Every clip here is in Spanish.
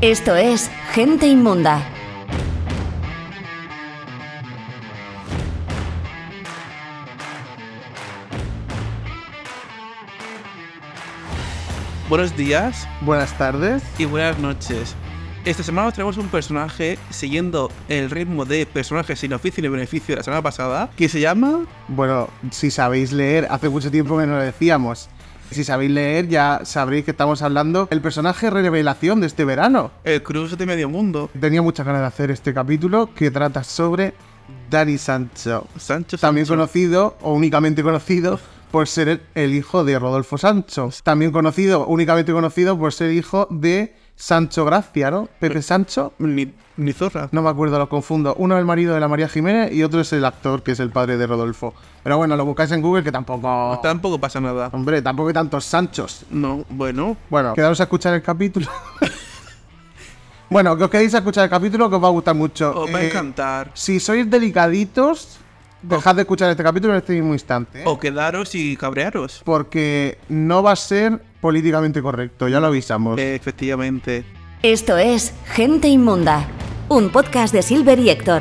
Esto es Gente Inmunda. Buenos días Buenas tardes. y buenas noches. Esta semana os traemos un personaje siguiendo el ritmo de personajes sin oficio ni beneficio de la semana pasada, que se llama Bueno, si sabéis leer, hace mucho tiempo que no lo decíamos. Si sabéis leer, ya sabréis que estamos hablando del personaje revelación de este verano. El cruce de medio mundo. Tenía muchas ganas de hacer este capítulo que trata sobre Dani Sancho. Sancho También conocido, o únicamente conocido, por ser el hijo de Rodolfo Sancho. También conocido, únicamente conocido por ser hijo de Sancho Gracia, ¿no? Pepe Sancho. Ni zorra. No me acuerdo, lo confundo. Uno es el marido de la María Jiménez y otro es el actor que es el padre de Rodolfo. Pero bueno, lo buscáis en Google que tampoco. Pues tampoco pasa nada. Hombre, tampoco hay tantos Sanchos. No, bueno. Bueno, quedaros a escuchar el capítulo. bueno, que os quedéis a escuchar el capítulo que os va a gustar mucho. Os va a eh, encantar. Si sois delicaditos, dejad de escuchar este capítulo en este mismo instante. ¿eh? O quedaros y cabrearos. Porque no va a ser políticamente correcto, ya lo avisamos. Efectivamente. Esto es Gente Inmunda, un podcast de Silver y Héctor.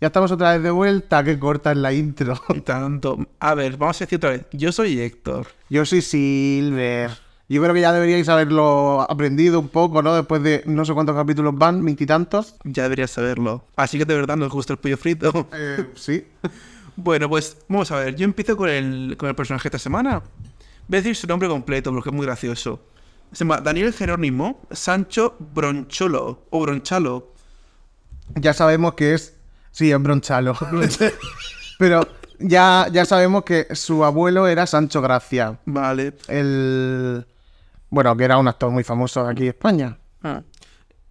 Ya estamos otra vez de vuelta, que corta la intro. Tanto. A ver, vamos a decir otra vez. Yo soy Héctor. Yo soy Silver. Yo creo que ya deberíais haberlo aprendido un poco, ¿no? Después de no sé cuántos capítulos van, veintitantos. Ya deberías saberlo. Así que de verdad nos gusta el pollo frito. Eh, sí. bueno, pues vamos a ver. Yo empiezo con el, con el personaje de esta semana. Voy a decir su nombre completo porque es muy gracioso. Se llama Daniel Jerónimo Sancho Broncholo o Bronchalo. Ya sabemos que es. Sí, es Bronchalo. Pero ya, ya sabemos que su abuelo era Sancho Gracia. Vale. El. Bueno, que era un actor muy famoso aquí en España. Ah.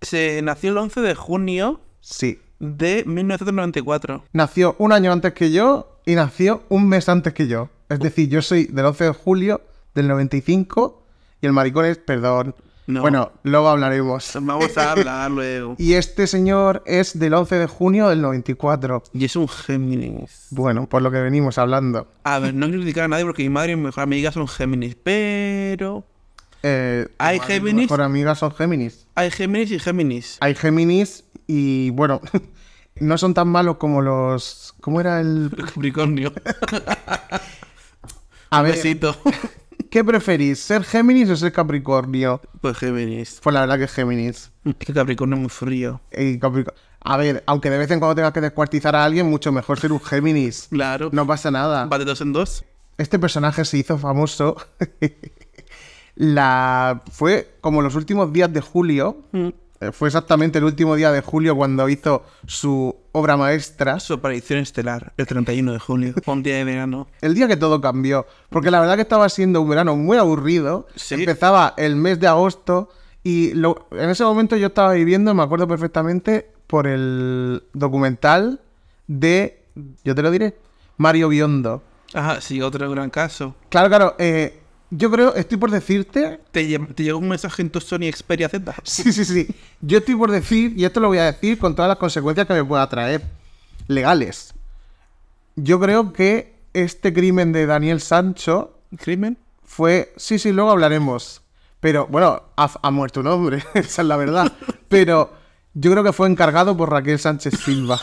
Se nació el 11 de junio. Sí. De 1994. Nació un año antes que yo y nació un mes antes que yo. Es decir, yo soy del 11 de julio del 95 y el maricón es perdón. Bueno, luego hablaremos. Vamos a hablar luego. y este señor es del 11 de junio del 94. Y es un Géminis. Bueno, por lo que venimos hablando. A ver, no quiero criticar a nadie porque mi madre y mi mejor amiga son Géminis, pero... Eh, hay Géminis. Mi mejor amiga son Géminis. Hay Géminis y Géminis. Hay Géminis y bueno, no son tan malos como los... ¿Cómo era el... Capricornio. a ver. Besito. ¿Qué preferís, ser Géminis o ser Capricornio? Pues Géminis. Pues la verdad que es Géminis. Es que Capricornio es muy frío. A ver, aunque de vez en cuando tengas que descuartizar a alguien, mucho mejor ser un Géminis. claro. No pasa nada. Va de dos en dos. Este personaje se hizo famoso. la... Fue como los últimos días de julio. Mm. Eh, fue exactamente el último día de julio cuando hizo su obra maestra. Su aparición estelar, el 31 de julio. Fue un día de verano. El día que todo cambió. Porque la verdad que estaba siendo un verano muy aburrido. Empezaba el mes de agosto. Y en ese momento yo estaba viviendo, me acuerdo perfectamente, por el documental de. Yo te lo diré. Mario Biondo. Ajá, sí, otro gran caso. Claro, claro. Eh, yo creo, estoy por decirte. Te, llega llegó un mensaje en tu Sony Xperia Z. Sí, sí, sí. Yo estoy por decir, y esto lo voy a decir con todas las consecuencias que me pueda traer legales. Yo creo que este crimen de Daniel Sancho. ¿Crimen? Fue. Sí, sí, luego hablaremos. Pero bueno, ha, muerto un hombre, esa es la verdad. Pero yo creo que fue encargado por Raquel Sánchez Silva.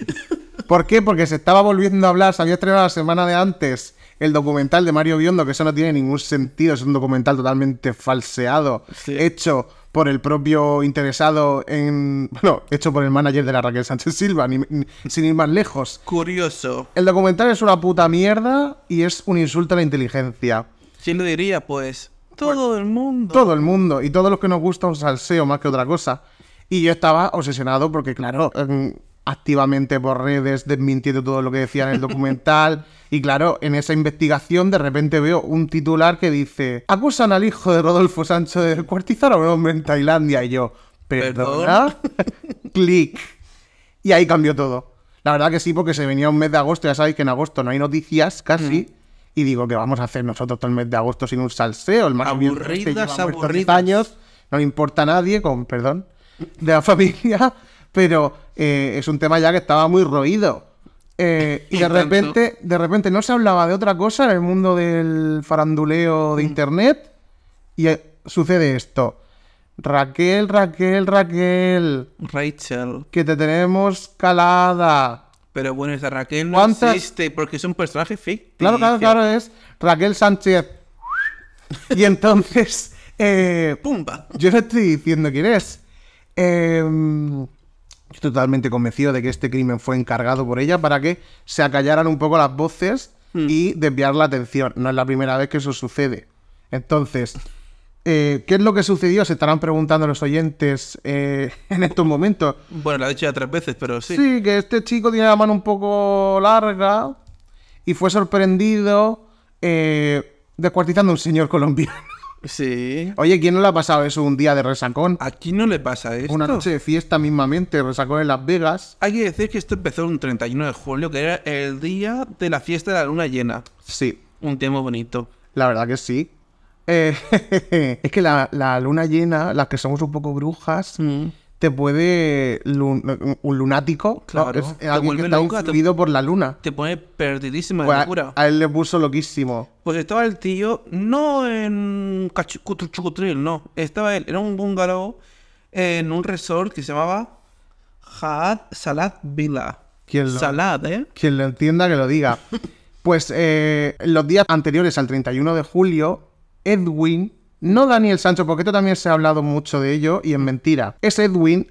¿Por qué? Porque se estaba volviendo a hablar, se había estrenado la semana de antes el documental de Mario Biondo, que eso no tiene ningún sentido, es un documental totalmente falseado, hecho por el propio interesado en... Bueno, hecho por el manager de la Raquel Sánchez Silva, sin ir más lejos. Curioso. El documental es una puta mierda y es un insulto a la inteligencia. ¿Quién lo diría, pues? Todo el mundo. Todo el mundo. Y todos los que nos gusta un salseo más que otra cosa. Y yo estaba obsesionado porque, claro, em, activamente por redes desmintiendo todo lo que decía en el documental. y claro, en esa investigación de repente veo un titular que dice, acusan al hijo de Rodolfo Sancho de cuartizar a un hombre en Tailandia. Y yo, perdona, clic. Y ahí cambió todo. La verdad que sí, porque se venía un mes de agosto, ya sabéis que en agosto no hay noticias casi. Mm. Y digo, que vamos a hacer nosotros todo el mes de agosto sin un salseo? El más aburridas, aburridas. años, no le importa nadie, con perdón, de la familia. Pero eh, es un tema ya que estaba muy roído. Eh, y de repente, de repente no se hablaba de otra cosa en el mundo del faranduleo de mm. internet. Y eh, sucede esto. Raquel, Raquel, Raquel. Rachel. Que te tenemos calada. Pero bueno, esa Raquel no existe porque es un personaje ficticio. Claro, claro, claro, es Raquel Sánchez. y entonces. ¡Pumba! Yo le estoy diciendo quién es. Em, Estoy totalmente convencido de que este crimen fue encargado por ella para que se acallaran un poco las voces hmm. y desviar la atención. No es la primera vez que eso sucede. Entonces, eh, ¿qué es lo que sucedió? Se estarán preguntando los oyentes eh, en estos momentos. Bueno, lo he dicho ya tres veces, pero sí. Sí, que este chico tiene la mano un poco larga y fue sorprendido eh, descuartizando a un señor colombiano. Sí. Oye, ¿quién no le ha pasado eso un día de resacón? Aquí no le pasa eso. Una noche de fiesta mismamente, resacón en Las Vegas. Hay que decir que esto empezó un 31 de julio, que era el día de la fiesta de la luna llena. Sí. Un tiempo bonito. La verdad que sí. Eh, es que la, luna llena, las que somos un poco brujas, mm te puede. un lunático. Claro. alguien que está por la luna. Te pone perdidísima de pues locura. A, él le puso loquísimo. Pues estaba el tío, no en no. Estaba él, era un bungalow en un resort que se llamaba Had Salad Villa. ¿Quién Salad, ¿eh? Quien lo entienda que lo diga. pues eh, los días anteriores al 31 de julio, Edwin no Daniel Sancho, porque esto también se ha hablado mucho de ello y es mentira. Es Edwin.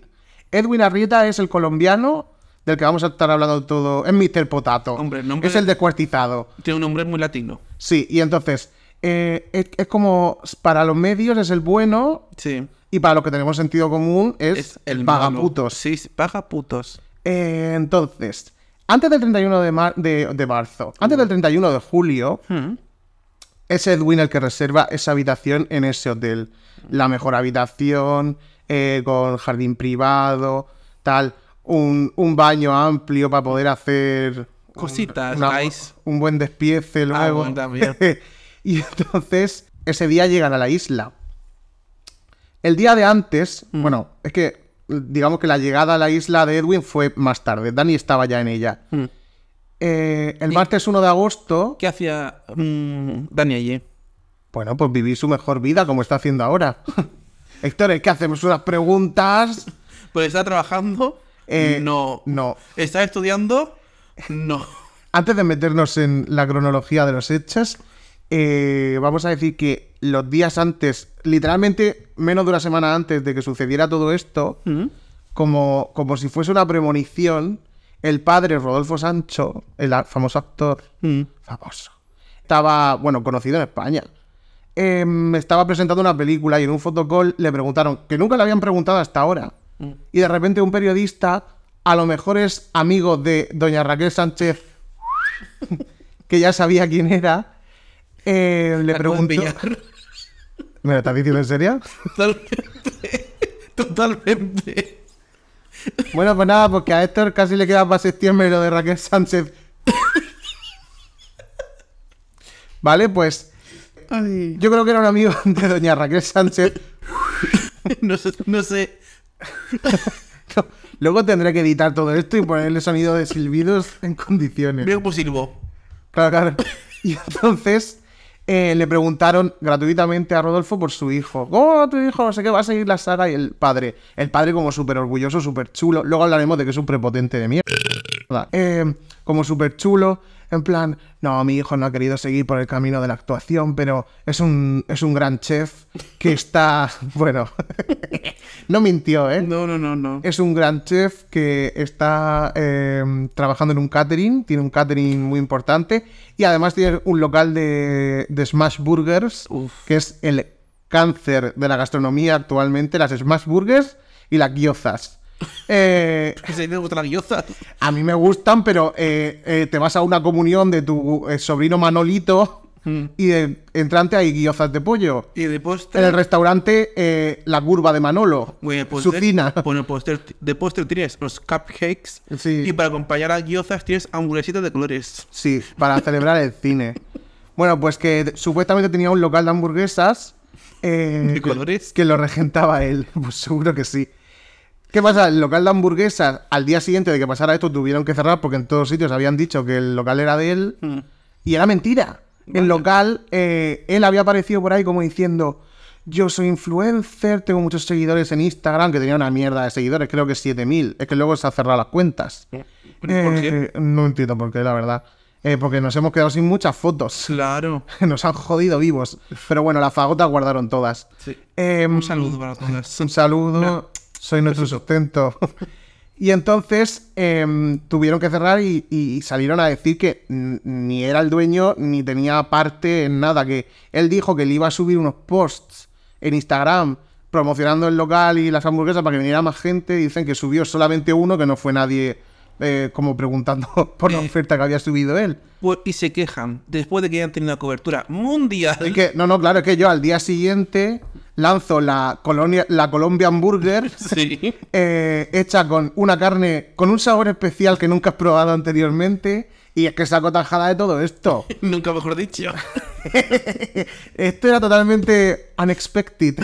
Edwin Arrieta es el colombiano del que vamos a estar hablando todo. Es Mr. Potato. Hombre, es el descuartizado. Tiene un nombre muy latino. Sí, y entonces eh, es, como para los medios es el bueno. Sí. Y para lo que tenemos sentido común es, el pagaputos. Sí, pagaputos. Eh, entonces, antes del 31 de, de, marzo, antes del 31 de julio, hmm es Edwin el que reserva esa habitación en ese hotel. La mejor habitación, eh, con jardín privado, tal. Un, baño amplio para poder hacer... Cositas, un, un buen despiece ah, luego. y entonces ese día llegan a la isla. El día de antes, mm. bueno, es que digamos que la llegada a la isla de Edwin fue más tarde. Dani estaba ya en ella. Mm. Eh, el martes 1 de agosto. ¿Qué hacía Daniel mm, Dani Bueno, pues vivir su mejor vida como está haciendo ahora. Héctor, ¿qué hacemos? Unas preguntas. Pues está trabajando. Eh, no. No. ¿Está estudiando? No. Antes de meternos en la cronología de los hechos, eh, vamos a decir que los días antes, literalmente menos de una semana antes de que sucediera todo esto, mm. como, como si fuese una premonición, el padre Rodolfo Sancho, el famoso actor, mm. famoso, estaba, bueno, conocido en España. Em, estaba presentando una película y en un fotocall le preguntaron, que nunca le habían preguntado hasta ahora. Mm. Y de repente un periodista, a lo mejor es amigo de doña Raquel Sánchez, que ya sabía quién era, eh, le preguntó... ¿Me lo estás diciendo en serio? Totalmente. Totalmente. Bueno, pues nada, porque a Héctor casi le queda para septiembre lo de Raquel Sánchez. Vale, pues. Yo creo que era un amigo de doña Raquel Sánchez. no sé. No sé. luego tendré que editar todo esto y ponerle sonido de silbidos en condiciones. Veo pues silbo. Claro, claro. Y entonces eh, le preguntaron gratuitamente a Rodolfo por su hijo. ¿Cómo oh, tu hijo? No sé qué, va a seguir la Sara y el padre. El padre como súper orgulloso, súper chulo. Luego hablaremos de que es un prepotente de mierda. Eh, como súper chulo en plan, no, mi hijo no ha querido seguir por el camino de la actuación, pero es un, es un gran chef que está, bueno, no mintió, ¿eh? No, no, no, no. Es un gran chef que está eh, trabajando en un catering, tiene un catering muy importante y además tiene un local de, Smash Burgers, que es el cáncer de la gastronomía actualmente, las Smash Burgers y las guiozas. Eh, se A mí me gustan, pero eh, eh, te vas a una comunión de tu eh, sobrino Manolito mm. y de entrante hay guiozas de pollo. Y de postre. En el restaurante La Curva de Manolo. su cina. de postre tienes los cupcakes. Y para acompañar a guiozas tienes hamburguesitas de colores. Sí, para celebrar el cine. Bueno, pues que supuestamente tenía un local de hamburguesas. Que, que lo regentaba él. Pues seguro que sí. ¿Qué pasa? El local de hamburguesas, al día siguiente de que pasara esto, tuvieron que cerrar porque en todos sitios habían dicho que el local era de él. Hmm. Y era mentira. El local, eh, él había aparecido por ahí como diciendo: Yo soy influencer, tengo muchos seguidores en Instagram, que tenía una mierda de seguidores, creo que 7000. Es que luego se han cerrado las cuentas. Eh, eh, no entiendo por qué, la verdad. porque nos hemos quedado sin muchas fotos. Claro. Nos han jodido vivos. Pero bueno, la fagota guardaron todas. Sí. Em, un saludo para todas. Un saludo soy nuestro sustento. y entonces em, tuvieron que cerrar y, salieron a decir que ni era el dueño ni tenía parte en nada, que él dijo que le iba a subir unos posts en Instagram promocionando el local y las hamburguesas para que viniera más gente, dicen que subió solamente uno, que no fue nadie eh, como preguntando por la eh, oferta que había subido él. y se quejan después de que hayan tenido una cobertura mundial. no, no, claro, es que yo al día siguiente lanzo la, la Colombian Burger eh, hecha con una carne, con un sabor especial que nunca has probado anteriormente. Y es que saco tajada de todo esto. Nunca mejor dicho. esto era totalmente unexpected,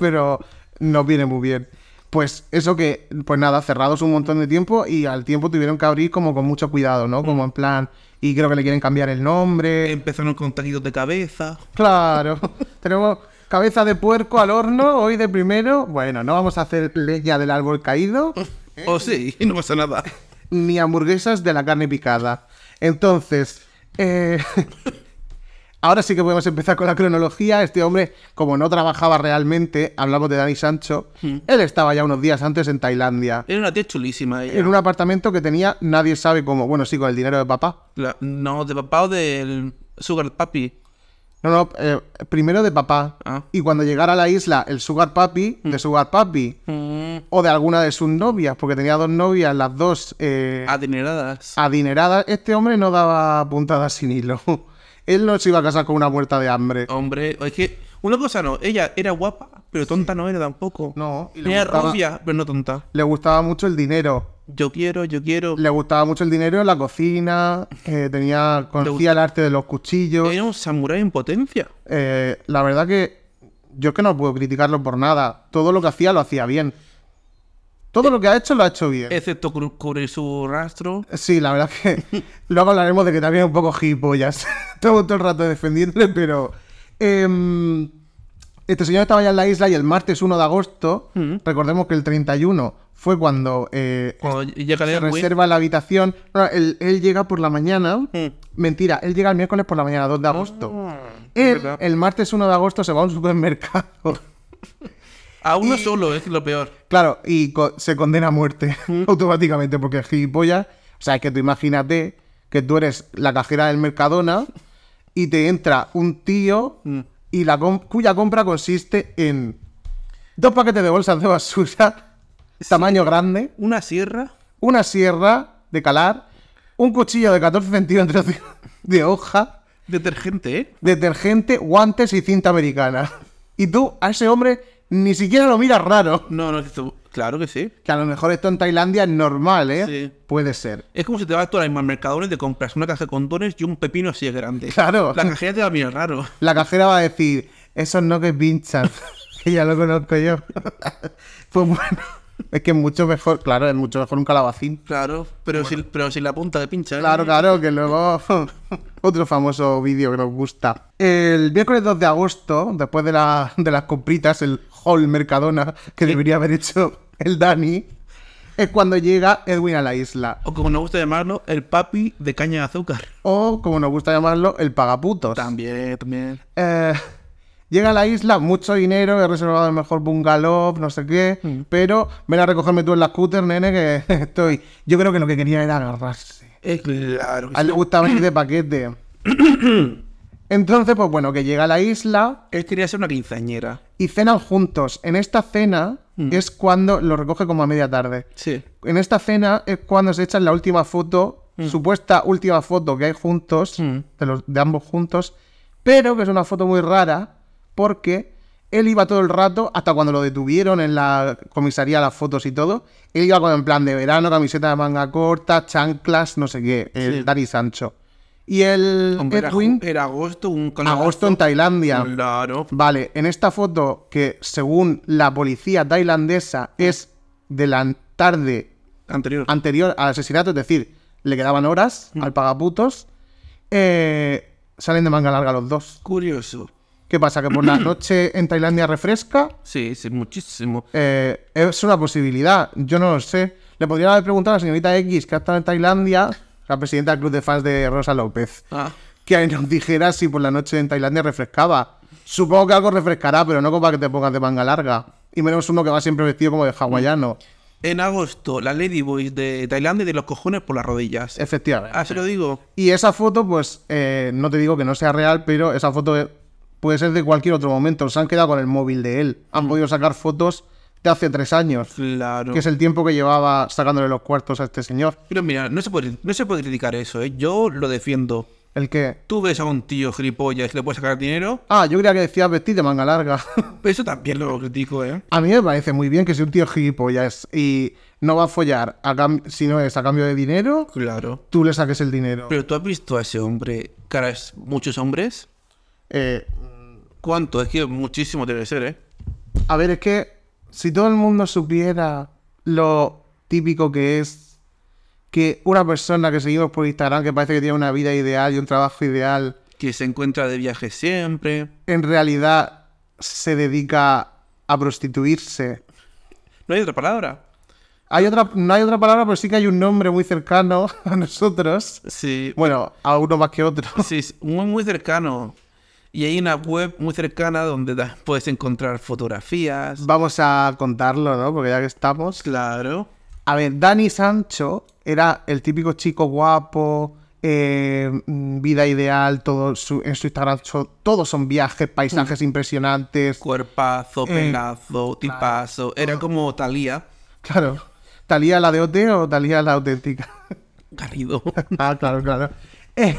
pero nos viene muy bien. Pues eso que, pues nada, cerrados un montón de tiempo y al tiempo tuvieron que abrir como con mucho cuidado, ¿no? Como mm. en plan, y creo que le quieren cambiar el nombre. Empezaron con tejidos de cabeza. Claro, tenemos cabeza de puerco al horno hoy de primero. Bueno, no vamos a hacer leña del árbol caído. O oh, sí, no pasa nada. Ni hamburguesas de la carne picada. Entonces, eh, Ahora sí que podemos empezar con la cronología. Este hombre, como no trabajaba realmente, hablamos de Dani Sancho, hmm. él estaba ya unos días antes en Tailandia. Era una tía chulísima. En un apartamento que tenía, nadie sabe cómo. Bueno, sí, con el dinero de papá. no, de papá o del Sugar Papi. No, no, eh, primero de papá. Ah. Y cuando llegara a la isla, el Sugar Papi, de hmm. Sugar Papi. Hmm. O de alguna de sus novias, porque tenía dos novias, las dos. Eh, adineradas. Adineradas. Este hombre no daba puntadas sin hilo. Él no se iba a casar con una muerta de hambre. Hombre, es que una cosa no, ella era guapa, pero tonta no era tampoco. No, era gustaba, pero no tonta. Le gustaba mucho el dinero. Yo quiero, yo quiero. Le gustaba mucho el dinero, la cocina, eh, tenía, conocía el arte de los cuchillos. Era un samurái en potencia. Eh, la verdad que yo es que no puedo criticarlo por nada. Todo lo que hacía lo hacía bien. Todo lo que ha hecho lo ha hecho bien. Excepto cubrir su rastro. Sí, la verdad que luego hablaremos de que también es un poco ya todo, todo el rato defendiéndole, pero. Em, este señor estaba ya en la isla y el martes 1 de agosto, mm. recordemos que el 31 fue cuando, eh, cuando se reserva la habitación. él, llega por la mañana. Mm. Mentira, él llega el miércoles por la mañana, 2 de agosto. Mm. él, el martes 1 de agosto se va a un supermercado. A uno solo, es lo peor. Claro, y se condena a muerte mm. automáticamente porque es gilipollas. O sea, es que tú imagínate que tú eres la cajera del Mercadona y te entra un tío mm. y la cuya compra consiste en dos paquetes de bolsas de basura, tamaño grande. Una sierra. Una sierra de calar. Un cuchillo de 14 centímetros de, de hoja. Detergente, ¿eh? Detergente, guantes y cinta americana. Y tú a ese hombre ni siquiera lo miras raro. No, no, claro que sí. Que a lo mejor esto en Tailandia es normal, ¿eh? Sí. Puede ser. Es como si te vas a la más mercadores y te compras una caja de condones y un pepino así de grande. Claro. La cajera te va a mirar raro. La cajera va a decir, eso no que pinchan. que ya lo conozco yo. pues bueno. Es que es mucho mejor, claro, es mucho mejor un calabacín. Claro, pero, sin, pero la punta de pincha. ¿eh? Claro, claro, que luego. otro famoso vídeo que nos gusta. El miércoles 2 de agosto, después de, la, de las compritas, el, el Mercadona que debería haber hecho el Dani es cuando llega Edwin a la isla. O como nos gusta llamarlo, el papi de caña de azúcar. O como nos gusta llamarlo, el pagaputos. También, también. Eh, llega a la isla, mucho dinero, he reservado el mejor bungalow, no sé qué, mm. pero ven a recogerme tú en la scooter, nene, que estoy... Yo creo que lo que quería era agarrarse. Es eh, claro. Que le gusta venir de paquete. Entonces, pues bueno, que llega a la isla. Él a ser una quinceañera. Y cenan juntos. En esta cena mm. es cuando lo recoge como a media tarde. Sí. En esta cena es cuando se echan la última foto, mm. supuesta última foto que hay juntos, mm. de, los, de ambos juntos, pero que es una foto muy rara porque él iba todo el rato, hasta cuando lo detuvieron en la comisaría, las fotos y todo, él iba con en plan de verano, camiseta de manga corta, chanclas, no sé qué, el Dari Sancho. Y el Hombre, Edwin. Era, agosto, un Agosto en Tailandia. Claro. Vale, en esta foto, que según la policía tailandesa es de la tarde anterior, anterior al asesinato, es decir, le quedaban horas mm. al pagaputos, eh, salen de manga larga los dos. Curioso. ¿Qué pasa? ¿Que por la noche en Tailandia refresca? Sí, sí, muchísimo. Eh, es una posibilidad, yo no lo sé. Le podría haber preguntado a la señorita X, que ha estado en Tailandia, la presidenta del club de fans de Rosa López, ah. que nos dijera si por la noche en Tailandia refrescaba. Supongo que algo refrescará, pero no como para que te pongas de manga larga. Y menos uno que va siempre vestido como de hawaiano. Mm. En agosto, la Lady Ladyboys de Tailandia de los cojones por las rodillas. Efectivamente. Ah, se lo digo. Y esa foto, pues, eh, no te digo que no sea real, pero esa foto eh, puede ser de cualquier otro momento. Se han quedado con el móvil de él. Han mm. podido sacar fotos de hace tres años. Claro. Que es el tiempo que llevaba sacándole los cuartos a este señor. Pero mira, no se puede, no se puede criticar eso, ¿eh? Yo lo defiendo. ¿El qué? Tú ves a un tío gilipollas y le puedes sacar dinero. Ah, yo creía que decías vestir de manga larga. Pero eso también lo critico, ¿eh? A mí me parece muy bien que si un tío gilipollas y no va a follar si no es a cambio de dinero. Claro. Tú le saques el dinero. Pero tú has visto a ese hombre caras muchos hombres. Eh. ¿Cuánto? Es que muchísimo debe ser, ¿eh? A ver, es que si todo el mundo supiera lo típico que es que una persona que seguimos por Instagram que parece que tiene una vida ideal y un trabajo ideal. Que se encuentra de viaje siempre. En realidad se dedica a prostituirse. No hay otra palabra. Hay otra, no hay otra palabra, pero sí que hay un nombre muy cercano a nosotros. Sí. Bueno, a uno más que otro. Sí, muy, muy cercano. Y hay una web muy cercana donde puedes encontrar fotografías. Vamos a contarlo, ¿no? Porque ya que estamos. Claro. A ver, Dani Sancho era el típico chico guapo, eh, mm, vida ideal, todo en su Instagram todos son viajes, paisajes mm. impresionantes. Cuerpazo, eh, pegazo, tipazo. Era como Talía. Claro. ¿Talía la de OT o Talía la auténtica? Garrido. ah, claro, claro. Eh,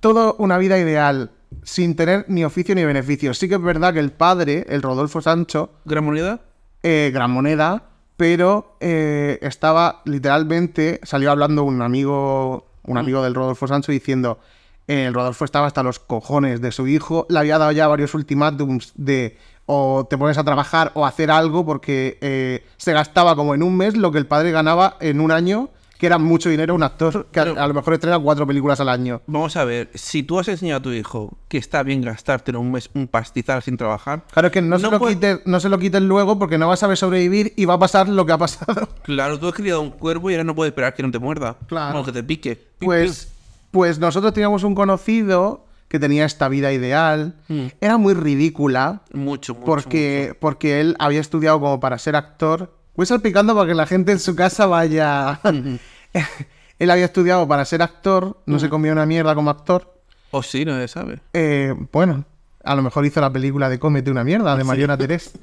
todo una vida ideal sin tener ni oficio ni beneficio. Sí que es verdad que el padre, el Rodolfo Sancho. ¿Gran moneda? Eh, gran moneda, pero eh, estaba literalmente. Salió hablando un amigo. Un mm. amigo del Rodolfo Sancho diciendo. el Rodolfo estaba hasta los cojones de su hijo. Le había dado ya varios ultimátums de o te pones a trabajar o hacer algo porque eh, se gastaba como en un mes lo que el padre ganaba en un año que era mucho dinero un actor que a, lo mejor estrena cuatro películas al año. Vamos a ver, si tú has enseñado a tu hijo que está bien en un mes, un pastizal sin trabajar. Claro, es que no, se, lo quiten no se lo luego porque no vas a saber sobrevivir y va a pasar lo que ha pasado. Claro, tú has criado un cuervo y ahora no puedes esperar que no te muerda. Claro. Como que te pique. Pues, pues nosotros teníamos un conocido que tenía esta vida ideal. Mm. Era muy ridícula. Mucho, Porque, mucho. porque él había estudiado como para ser actor voy salpicando para que la gente en su casa vaya... Él había estudiado para ser actor, no se comió una mierda como actor. O oh, sí, no se sabe. Eh, bueno, a lo mejor hizo la película de Cómete una mierda, de Mariona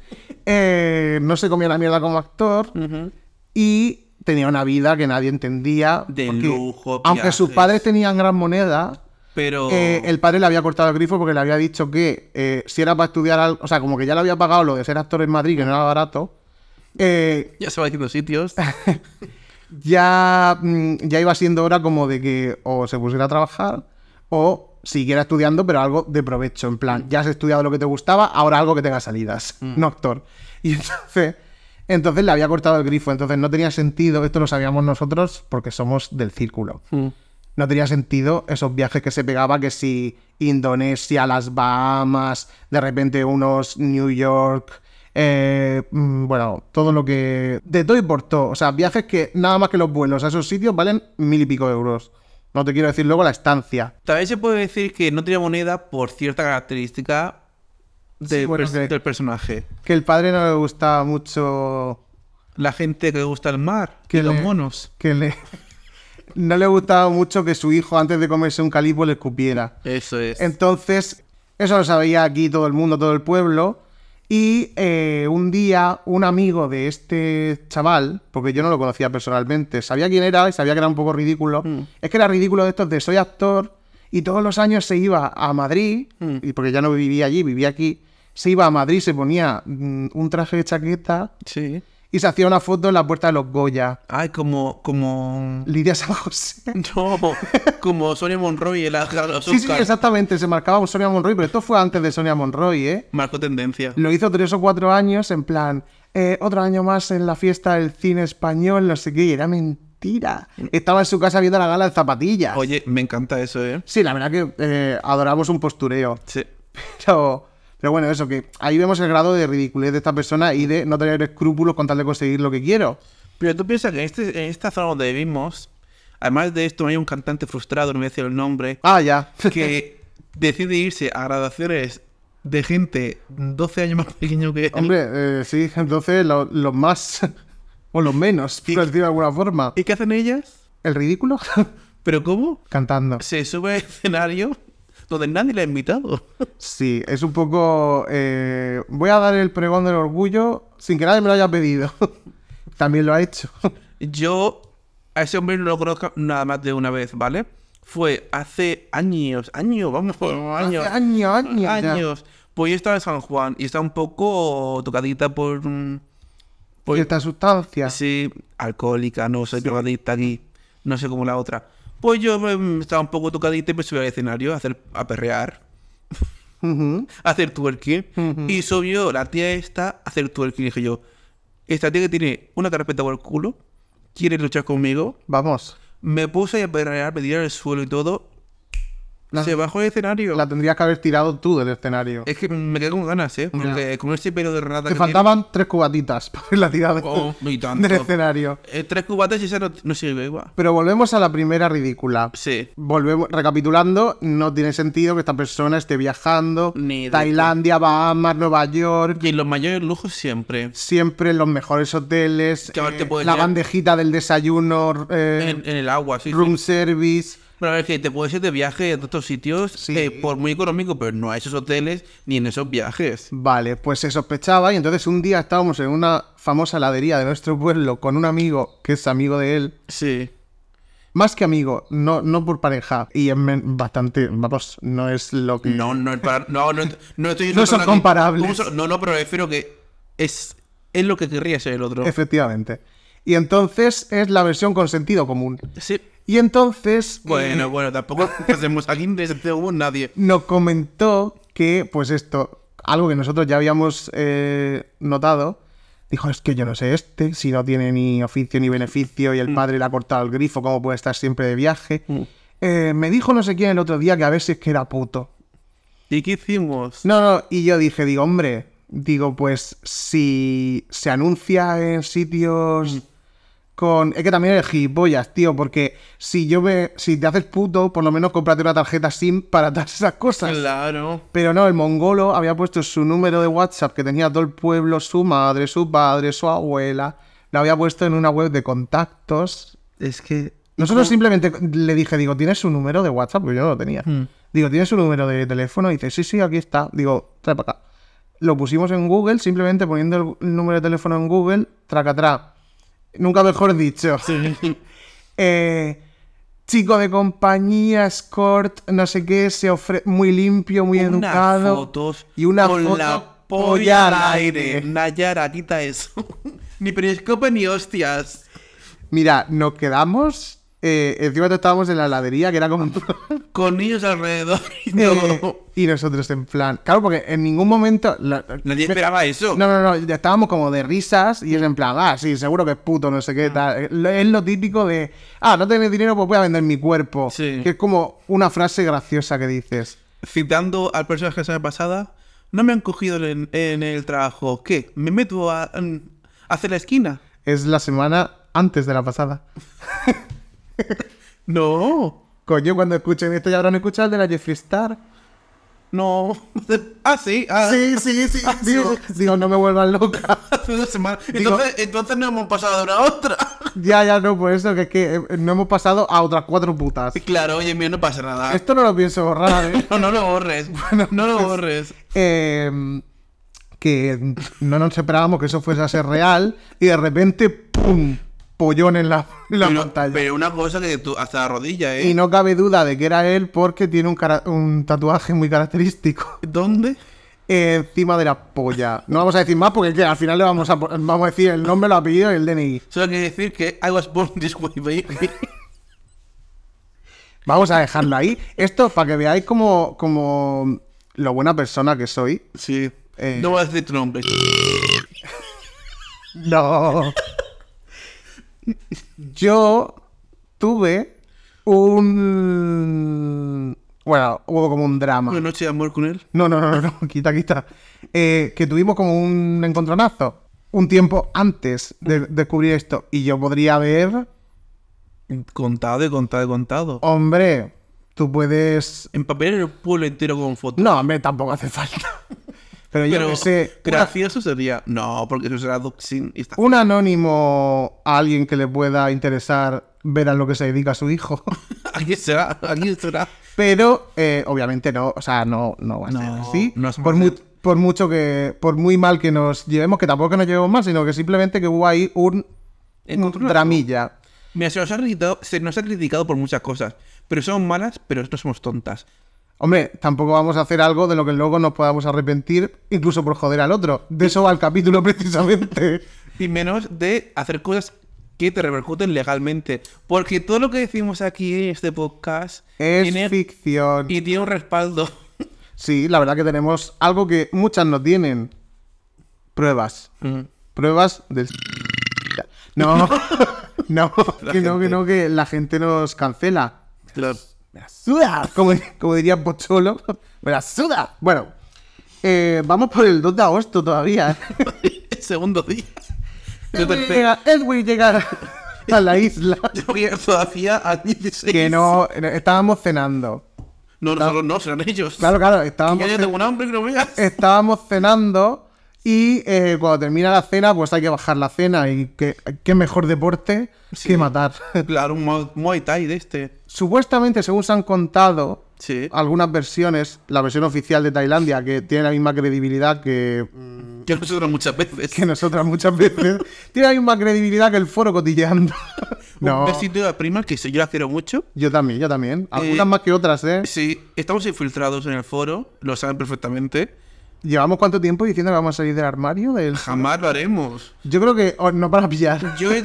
eh, no se comió una mierda como actor y tenía una vida que nadie entendía. De lujo. Aunque sus padres tenían gran moneda, pero... Eh, el padre le había cortado el grifo porque le había dicho que si era para estudiar algo, o sea, como que ya le había pagado lo de ser actor en Madrid, que no era barato, eh, ya se va diciendo sitios. ya, mm, ya iba siendo hora como de que o se pusiera a trabajar o siguiera estudiando, pero algo de provecho. En plan, ya has estudiado lo que te gustaba, ahora algo que tenga salidas. Noctor. Mm. No actor. Y entonces, le había cortado el grifo. Entonces no tenía sentido. Esto lo sabíamos nosotros porque somos del círculo. Mm. No tenía sentido esos viajes que se pegaba, que si Indonesia, las Bahamas, de repente unos New York, eh, mm, bueno, todo lo que... De todo y por todo, o sea, viajes que nada más que los vuelos a esos sitios valen mil y pico euros. No te quiero decir luego la estancia. También se puede decir que no tenía moneda por cierta característica del personaje. Que el padre no le gustaba mucho... La gente que le gusta el mar que los monos. Que le... no le gustaba mucho que su hijo antes de comerse un calipo le escupiera. Eso es. Entonces, eso lo sabía aquí todo el mundo, todo el pueblo. Y eh, un día un amigo de este chaval, porque yo no lo conocía personalmente, sabía quién era y sabía que era un poco ridículo. Mm. Es que era ridículo de estos de soy actor y todos los años se iba a Madrid, mm. y porque ya no vivía allí, vivía aquí, se iba a Madrid, se ponía mm, un traje de chaqueta. Sí y se hacía una foto en la puerta de los Goya. Ay, como. como... Lidia San José. No, como Sonia Monroy en la, Sí, sí, exactamente. Se marcaba Sonia Monroy, pero esto fue antes de Sonia Monroy, ¿eh? Marcó tendencia. Lo hizo tres o cuatro años en plan. Eh, otro año más en la fiesta del cine español, no sé qué, era mentira. Estaba en su casa viendo la gala de zapatillas. Oye, me encanta eso, ¿eh? Sí, la verdad que eh, adoramos un postureo. Sí. Pero pero bueno, eso que ahí vemos el grado de ridiculez de esta persona y de no tener escrúpulos con tal de conseguir lo que quiero. Pero tú piensas que en, este, esta zona donde vivimos, además de esto, hay un cantante frustrado, no me a el nombre. Ah, ya. Que decide irse a graduaciones de gente 12 años más pequeño que él. Hombre, eh, sí, 12, los más o los menos, por decirlo de alguna forma. ¿Y qué hacen ellas? El ridículo. ¿Pero cómo? Cantando. Se sube al escenario donde nadie le ha invitado. Sí, es un poco... Eh, voy a dar el pregón del orgullo sin que nadie me lo haya pedido. También lo ha hecho. Yo a ese hombre no lo conozco nada más de una vez, ¿vale? Fue hace años, años, vamos, años. Hace años, años. Años. Pues yo estaba en San Juan y estaba un poco tocadita por... Mm, por... esta sustancia. Sí, alcohólica, no soy sí. aquí, no sé cómo la otra. Pues yo estaba un poco tocadito, y me subí al escenario a, hacer, a perrear. a hacer twerking. Y Y subió la tía esta a hacer twerking. Y dije yo, esta tía que tiene una carpeta por el culo, quiere luchar conmigo. Vamos. Me puse a perrear, me tiré al suelo y todo se bajó del escenario. La tendrías que haber tirado tú del escenario. Es que me quedo con ganas, ¿eh? Porque con ese pelo de rata. Te faltaban tres cubatitas para la tirada oh, del escenario. Eh, tres cubatas y esa no, sirve igual. Pero volvemos a la primera ridícula. Sí. Volvemos, recapitulando, no tiene sentido que esta persona esté viajando. Ni Tailandia, Bahamas, Nueva York. Y los mayores lujos siempre. Siempre en los mejores hoteles. Eh, la bandejita del desayuno. Eh, en, el agua, sí. Room service bueno, ver, que te puede ir de viaje a otros sitios eh, por muy económico, pero no a esos hoteles ni en esos viajes. Vale, pues se sospechaba y entonces un día estábamos en una famosa ladería de nuestro pueblo con un amigo que es amigo de él. Sí. Más que amigo, no, no por pareja. Y es bastante, vamos, no es lo que... No, no, no, no, estoy... no son comparables. no, no, pero refiero que es, es lo que querría ser el otro. Efectivamente. Y entonces es la versión con sentido común. Sí. Y entonces... Eh, bueno, bueno, tampoco hacemos aquí según nadie. Nos comentó que, pues esto, algo que nosotros ya habíamos eh, notado, dijo, es que yo no sé este, si no tiene ni oficio ni beneficio y el mm. padre le ha cortado el grifo, ¿cómo puede estar siempre de viaje? Mm. Eh, me dijo no sé quién el otro día que a veces si que era puto. ¿Y qué hicimos? No, no, y yo dije, digo, hombre, digo, pues si se anuncia en sitios... Mm con. Es que también eres gilipollas, tío, porque si yo me. Si te haces puto, por lo menos cómprate una tarjeta SIM para dar esas cosas. Claro. Pero no, el mongolo había puesto su número de WhatsApp que tenía todo el pueblo, su madre, su padre, su abuela. Lo había puesto en una web de contactos. Es que. Nosotros simplemente le dije, digo, ¿tienes su número de WhatsApp? Porque yo no lo tenía. Hmm. Digo, ¿tienes su número de teléfono? dice, sí, sí, aquí está. Digo, trae para acá. Lo pusimos en Google, simplemente poniendo el número de teléfono en Google, tracatrá Nunca mejor dicho. Eh, chico de compañía, escort, no sé qué, se ofrece muy limpio, muy educado. y una con la polla al aire. aire. Nayara, quita eso. ni periscope ni hostias. Mira, nos quedamos eh, encima estábamos en la heladería, que era como. Con ellos alrededor. Y, eh, y, nosotros, en plan. Claro, porque en ningún momento. Nadie esperaba eso. No, no, no. Ya estábamos como de risas y es en plan, ah, sí, seguro que es puto, no sé qué, ah. tal. Es lo típico de. Ah, no tenés dinero, pues voy a vender mi cuerpo. Sí. Que es como una frase graciosa que dices. Citando al personaje de la pasada, no me han cogido en, el trabajo. ¿Qué? ¿Me meto a, a hacer la esquina? Es la semana antes de la pasada. no. Coño, cuando escuchen esto ya habrán escuchado el de la Jeffree Star. No. Ah, sí. Ah. Sí, sí, sí. Ah, digo, no me vuelvan loca. entonces, entonces no hemos pasado de una a otra. ya, ya, no, por pues eso, que es que eh, no hemos pasado a otras cuatro putas. Claro, oye, mira, no pasa nada. Esto no lo pienso borrar, ¿eh? no, no lo borres. Bueno, no lo pues, borres. Em, que no nos esperábamos que eso fuese a ser real y de repente, ¡pum! pollón en la, pantalla. Pero una cosa que tú, hasta la rodilla, ¿eh? Y no cabe duda de que era él porque tiene un, tatuaje muy característico. ¿Dónde? encima de la polla. No vamos a decir más porque al final le vamos a, vamos a decir el nombre, el apellido y el DNI. Solo quiere decir que I was born this way, baby. Vamos a dejarlo ahí. Esto para que veáis como, como lo buena persona que soy. Sí. Eh. No voy a decir tu nombre. no. Yo tuve un... Bueno, hubo como un drama. ¿Una noche de amor con él? No, no, no, no, quita, quita. Eh, que tuvimos como un encontronazo un tiempo antes de descubrir esto. Y yo podría haber... Contado contado contado. Hombre, tú puedes... Empapelar el pueblo entero con fotos. No, hombre, tampoco hace falta. Pero yo que sé. Gracioso sería. No, porque eso será doxing. Y está... Un anónimo a alguien que le pueda interesar ver a lo que se dedica a su hijo. aquí será, aquí será. Pero, eh, obviamente, no. O sea, no, no va a ser así. por, por mucho que. Por muy mal que nos llevemos, que tampoco nos llevemos mal, sino que simplemente que hubo ahí un. un dramilla. Mira, se nos, ha criticado, se nos ha criticado por muchas cosas. Pero son malas, pero no somos tontas. Hombre, tampoco vamos a hacer algo de lo que luego nos podamos arrepentir, incluso por joder al otro. De eso va el capítulo precisamente. Y menos de hacer cosas que te repercuten legalmente. Porque todo lo que decimos aquí en este podcast es ficción. Y tiene un respaldo. Sí, la verdad que tenemos algo que muchas no tienen. Pruebas. Mm. Pruebas del... No, no, que no, que no, que la gente nos cancela. Claro me la suda, como, como diría Pocholo, me la suda. Bueno, eh, vamos por el 2 de agosto todavía. ¿eh? el segundo día. Edwin llega, a la isla. Yo todavía a 16. Que no, estábamos cenando. No, nosotros no, serán ellos. Claro, claro, estábamos. Yo tengo hambre Estábamos cenando y eh, cuando termina la cena, pues hay que bajar la cena. Y qué, qué mejor deporte que matar. Claro, un Muay Thai de este. Supuestamente, según se han contado algunas versiones, la versión oficial de Tailandia, que tiene la misma credibilidad que. Que mm, nosotras muchas veces. Que nosotras muchas veces. tiene la misma credibilidad que el foro cotilleando. no. Un besito de Prima, que yo la quiero mucho. Yo también, yo también. Algunas eh, más que otras, ¿eh? Sí, estamos infiltrados en el foro, lo saben perfectamente. ¿Llevamos cuánto tiempo diciendo que vamos a salir del armario? Del... Jamás lo haremos. Yo creo que oh, No para pillar. Yo eh,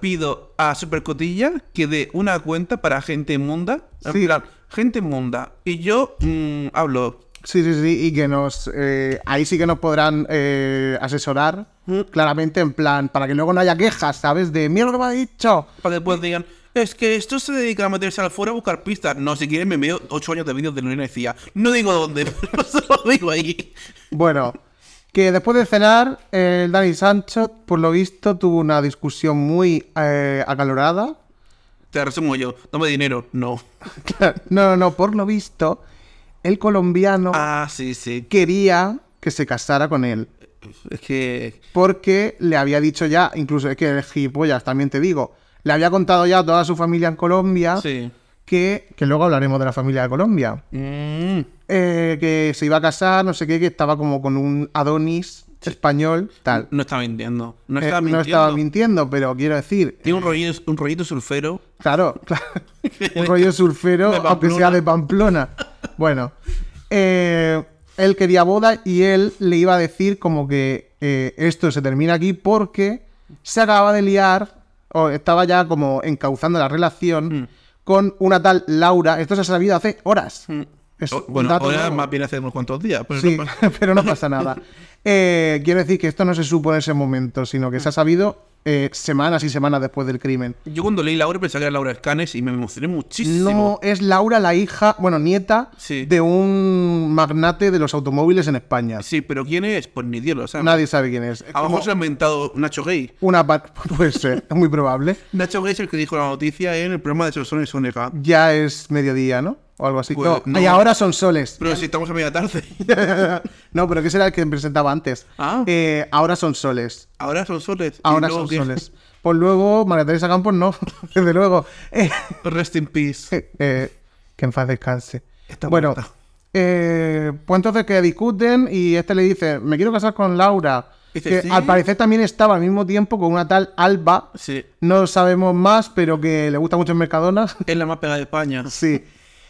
pido a Supercotilla que dé una cuenta para gente inmunda. Sí. Plan, gente inmunda. Y yo mm, hablo. Sí, sí, sí. Y que nos. Eh, ahí sí que nos podrán eh, asesorar. Mm. Claramente, en plan, para que luego no haya quejas, ¿sabes? De mierda que me ha dicho. Para que después digan, es que esto se dedica a meterse al foro a buscar pistas. No, si quieren me veo 8 años de vídeos de Luna y No digo dónde, pero lo digo ahí. Bueno, que después de cenar, el Dani Sancho, por lo visto, tuvo una discusión muy eh, acalorada. Te resumo yo, dame dinero, no. no, no, no, por lo visto, el colombiano ah, sí, quería que se casara con él. Es que... Porque le había dicho ya, incluso es que el gilipollas, también te digo, le había contado ya a toda su familia en Colombia. Que, que luego hablaremos de la familia de Colombia. Mm. Eh, que se iba a casar, no sé qué, que estaba como con un Adonis español, tal. No estaba mintiendo. No eh, estaba, mintiendo. no estaba mintiendo, pero quiero decir. Tiene un eh, rollito, un rollito sulfero. Claro, claro. un rollo sulfero, aunque sea de Pamplona. Bueno. él quería boda y él le iba a decir como que esto se termina aquí porque se acaba de liar o estaba ya como encauzando la relación mm. con una tal Laura. Esto se ha sabido hace horas. Mm. bueno, ahora más bien hace unos cuantos días. Pero no pasa... nada. Eh, quiero decir que esto no se supo en ese momento, sino que se ha sabido eh, semanas y semanas después del crimen. Yo cuando leí Laura pensé que era Laura Escanes y me emocioné muchísimo. No, es Laura la hija, bueno, nieta de un magnate de los automóviles en España. Sí, pero ¿quién es? Pues ni Dios lo sabe. Nadie sabe quién es. A se ha inventado Nacho Gay. Una Puede ser, es muy probable. Nacho Gay es el que dijo la noticia en el programa de Sosón y Soneca. Ya es mediodía, ¿no? o algo así. Pues, y ahora son soles. Pero si estamos a media tarde. no, pero ¿qué será el que presentaba antes? Ah. Eh, ahora son soles. Ahora son soles. Ahora son soles. Pues Por luego, María Teresa Campos no, desde luego. Eh, Rest in peace. Eh, eh, que en paz descanse. bueno, pues entonces que discuten y este le dice, me quiero casar con Laura. al parecer también estaba al mismo tiempo con una tal Alba. Sí. No sabemos más, pero que le gusta mucho en Mercadona. Es la más pegada de España. Sí.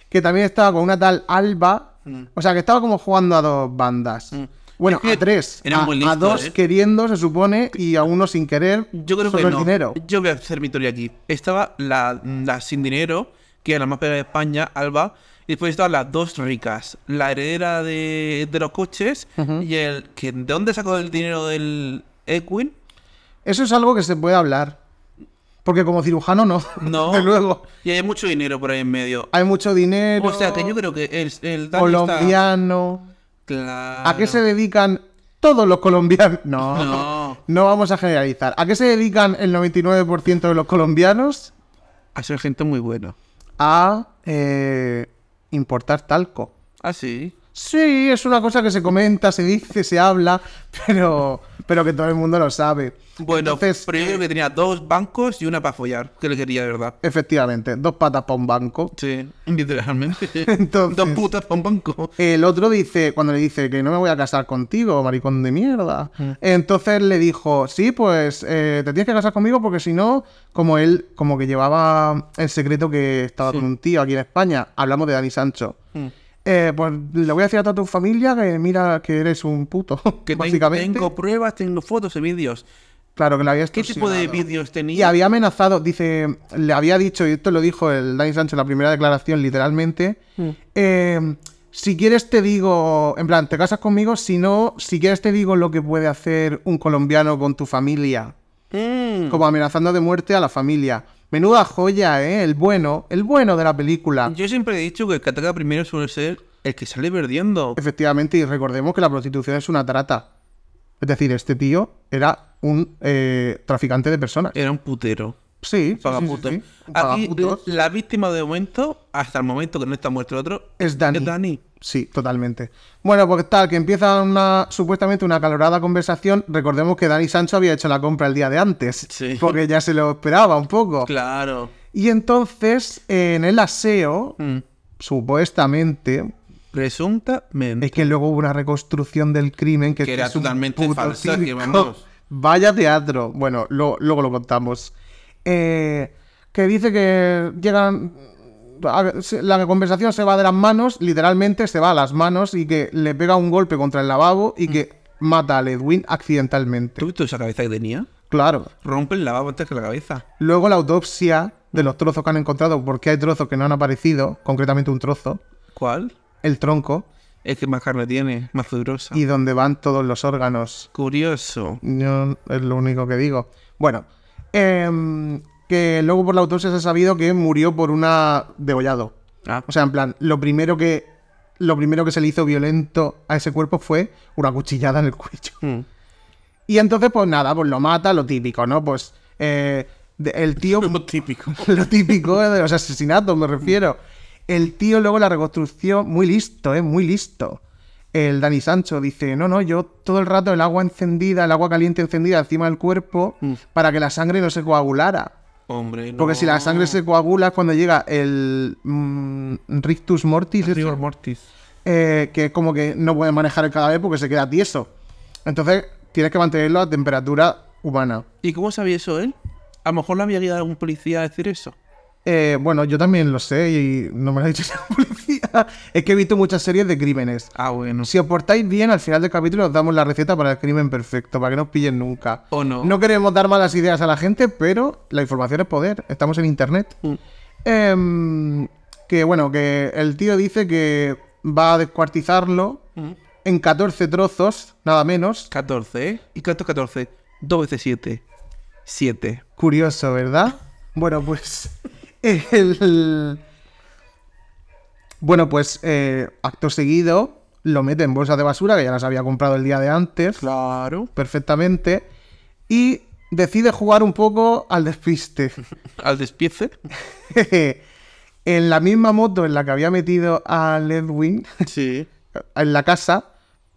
Que también estaba con una tal Alba. Mm. O sea, que estaba como jugando a dos bandas. Mm. Bueno, a tres. A, a, dos ¿eh? queriendo, se supone, y a uno sin querer. Yo creo que dinero. Yo voy a hacer mi teoría aquí. Estaba la, sin dinero, que era la más pega de España, Alba. Y después estaban las dos ricas, la heredera de, los coches y el que de dónde sacó el dinero del Equin. Eso es algo que se puede hablar. Porque como cirujano no. No. luego. Y hay mucho dinero por ahí en medio. Hay mucho dinero. O sea que yo creo que el, Colombiano. ¿A qué se dedican todos los colombianos? No, no, vamos a generalizar. ¿A qué se dedican el 99% de los colombianos? A ser gente muy buena. A eh, importar talco. Ah, sí. Sí, es una cosa que se comenta, se dice, se habla, pero pero que todo el mundo lo sabe. Bueno, pero yo creo que tenía dos bancos y una para follar, que le quería de verdad. Efectivamente, dos patas para un banco. Sí, literalmente. dos putas para un banco. El otro dice, cuando le dice que no me voy a casar contigo, maricón de mierda. Entonces le dijo, sí, pues eh, te tienes que casar conmigo porque si no, como él, como que llevaba el secreto que estaba con un tío aquí en España, hablamos de Dani Sancho. Eh, pues le voy a decir a toda tu familia que mira que eres un puto. Que básicamente. Tengo pruebas, tengo fotos y vídeos. Claro, que le había ¿Qué tipo de vídeos tenía? Y había amenazado, dice, le había dicho, y esto lo dijo el Dani Sánchez en la primera declaración, literalmente. Mm. Eh, si quieres te digo, en plan, te casas conmigo, si no, si quieres te digo lo que puede hacer un colombiano con tu familia. Mm. Como amenazando de muerte a la familia. Menuda joya, ¿eh? El bueno, el bueno de la película. Yo siempre he dicho que el que ataca primero suele ser el que sale perdiendo. Efectivamente, y recordemos que la prostitución es una trata. Es decir, este tío era un eh, traficante de personas. Era un putero. Sí, Paga Sí, Aquí, la víctima de momento, hasta el momento que no está muerto el otro, Es Dani. Sí, totalmente. Bueno, pues tal, que empieza una supuestamente una calorada conversación. Recordemos que Dani Sancho había hecho la compra el día de antes, sí. porque ya se lo esperaba un poco. Claro. Y entonces, en el aseo, mm. supuestamente, Presuntamente. Es que luego hubo una reconstrucción del crimen que, que era totalmente falsa. Que Vaya teatro. Bueno, luego lo contamos. Eh, que dice que llegan la conversación se va de las manos, literalmente se va a las manos y que le pega un golpe contra el lavabo y mm. que mata a Edwin accidentalmente. ¿Tú viste esa cabeza que tenía? Claro. Rompe el lavabo antes que la cabeza. Luego la autopsia de mm. los trozos que han encontrado, porque hay trozos que no han aparecido, concretamente un trozo. ¿Cuál? El tronco. Es que más carne tiene, más fibrosa. Y donde van todos los órganos. Curioso. es lo único que digo. Bueno, eh, que luego por la autopsia se ha sabido que murió por una degollado. Ah. O sea, en plan, lo primero que lo primero que se le hizo violento a ese cuerpo fue una cuchillada en el cuello. Hmm. Y entonces, pues nada, pues lo mata, lo típico, ¿no? Pues eh, el tío... Lo típico. lo típico de los asesinatos, me refiero. El tío luego la reconstrucción, muy listo, ¿eh? Muy listo. El Dani Sancho dice, no, no, yo todo el rato el agua encendida, el agua caliente encendida encima del cuerpo hmm. para que la sangre no se coagulara. Porque si la sangre se coagula cuando llega el mm, rictus mortis, rigor mortis. Eh, que es como que no puedes manejar el cadáver porque se queda tieso. Entonces tienes que mantenerlo a temperatura humana. ¿Y cómo sabía eso él? A lo mejor le había guiado a algún policía a decir eso. Eh, bueno, yo también lo sé y no me lo ha dicho la policía. Es que he visto muchas series de crímenes. Ah, bueno. Si os portáis bien, al final del capítulo os damos la receta para el crimen perfecto, para que no os pillen nunca. O no. No queremos dar malas ideas a la gente, pero la información es poder. Estamos en internet. Mm. Em, que bueno, que el tío dice que va a descuartizarlo mm. en 14 trozos, nada menos. 14. eh. ¿Y cuánto 14? 2 veces 7. 7. Curioso, ¿verdad? Bueno, pues bueno, pues eh, acto seguido lo mete en bolsas de basura, que ya las había comprado el día de antes. Claro. Perfectamente. Y decide jugar un poco al despiste. ¿Al despiece? en la misma moto en la que había metido a Ledwin, sí. en la casa,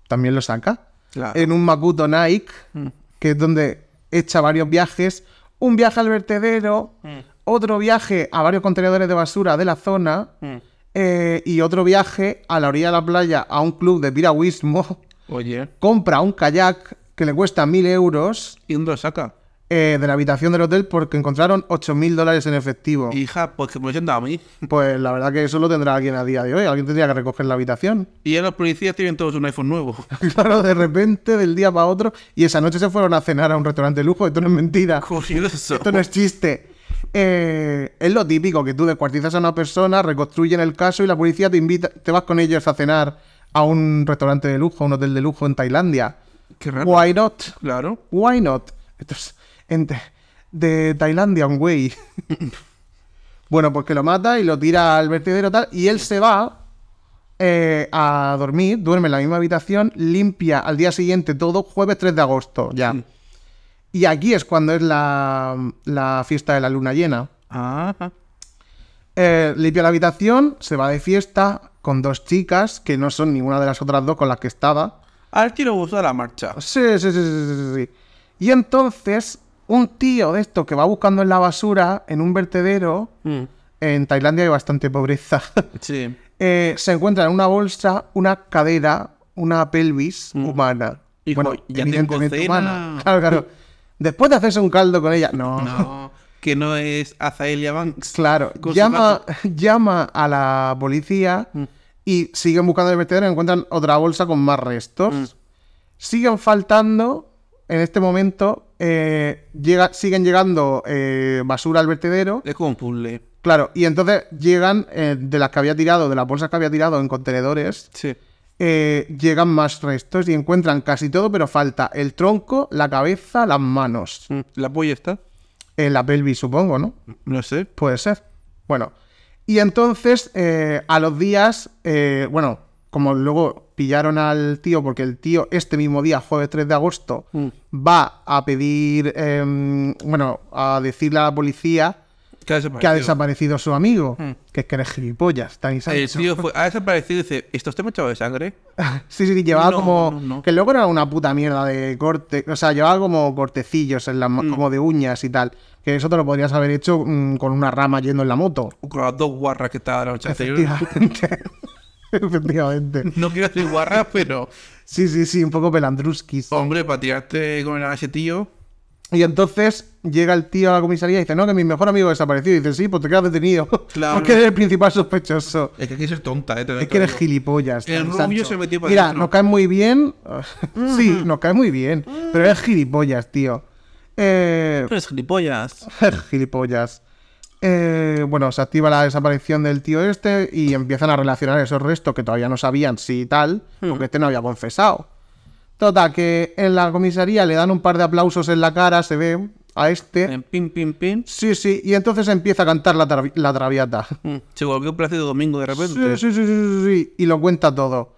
también lo saca. En un Makuto Nike, mm. que es donde echa varios viajes un viaje al vertedero, mm. otro viaje a varios contenedores de basura de la zona mm. eh, y otro viaje a la orilla de la playa a un club de piragüismo. Oye. Compra un kayak que le cuesta mil euros. ¿Y un lo saca? Eh, de la habitación del hotel porque encontraron 8.000 dólares en efectivo. Hija, pues que me lo a mí. Pues la verdad que eso lo tendrá alguien a día de hoy. Alguien tendría que recoger la habitación. Y ya los policías tienen todos un iPhone nuevo. claro, de repente, del día para otro. Y esa noche se fueron a cenar a un restaurante de lujo. Esto no es mentira. Curioso. Esto no es chiste. Eh, es lo típico, que tú descuartizas a una persona, reconstruyen el caso y la policía te invita, te vas con ellos a cenar a un restaurante de lujo, a un hotel de lujo en Tailandia. Qué raro. Why not? Claro. Why not? Entonces. De de un güey. bueno, pues que lo mata y lo tira al vertedero tal, y él se va eh, a dormir, duerme en la misma habitación, limpia al día siguiente todo, jueves 3 de agosto, ya. Mm. Y aquí es cuando es la, fiesta de la luna llena. Eh, limpia la habitación, se va de fiesta con dos chicas que no son ninguna de las otras dos con las que estaba. Al tiro gustar la marcha. Sí, sí, sí, sí, sí. Y entonces un tío de esto que va buscando en la basura, en un vertedero, mm. en Tailandia hay bastante pobreza, sí. Eh, se encuentra en una bolsa una cadera, una pelvis mm. humana. Y bueno, ya evidentemente humana. Claro, Después de hacerse un caldo con ella, no. que no es Azaelia Banks. Claro, llama, llama a la policía mm. y siguen buscando el vertedero y encuentran otra bolsa con más restos. Siguen faltando en este momento eh, siguen llegando eh, basura al vertedero. Es como un puzzle. Claro, y entonces llegan eh, de las que había tirado, de las bolsas que había tirado en contenedores. llegan más restos y encuentran casi todo, pero falta el tronco, la cabeza, las manos. Mm, ¿La polla está? la pelvis, supongo, ¿no? No sé. Puede ser. Bueno, y entonces a los días, bueno, como luego pillaron al tío porque el tío este mismo día, jueves 3 de agosto, mm. va a pedir, em, bueno, a decirle a la policía que ha desaparecido, su amigo. Mm. Que es que eres gilipollas, tan El tío ha desaparecido y dice, ¿esto está hecho de sangre? sí, sí, llevaba como... Que luego era una puta mierda de corte, o sea, llevaba como cortecillos, en la, mm. como de uñas y tal. Que eso te lo podrías haber hecho con una rama yendo en la moto. Con las dos guarras que estaba la noche anterior. Efectivamente. No quiero hacer guarras, pero. Sí, sí, sí, un poco pelandruskis. Hombre, para tirarte con el ese tío. Y entonces llega el tío a la comisaría y dice, no, que mi mejor amigo ha desaparecido Y dice, sí, pues te quedas detenido. Claro. Porque eres el principal sospechoso. Es que hay que ser tonta, ¿eh? es que eres gilipollas. El rubio se metió para Mira, nos cae muy bien. Mm. sí, nos cae muy bien. Pero eres gilipollas, tío. Eh... Pero eres gilipollas. gilipollas. Eh, bueno, se activa la desaparición del tío este y empiezan a relacionar esos restos que todavía no sabían si tal, porque hmm. este no había confesado. Total, que en la comisaría le dan un par de aplausos en la cara, se ve a este. En pin, pin, pin. Sí, sí, y entonces empieza a cantar la, traviata. Hmm. Se volvió un Plácido Domingo de repente. Sí, sí, sí, sí, sí, sí, y lo cuenta todo.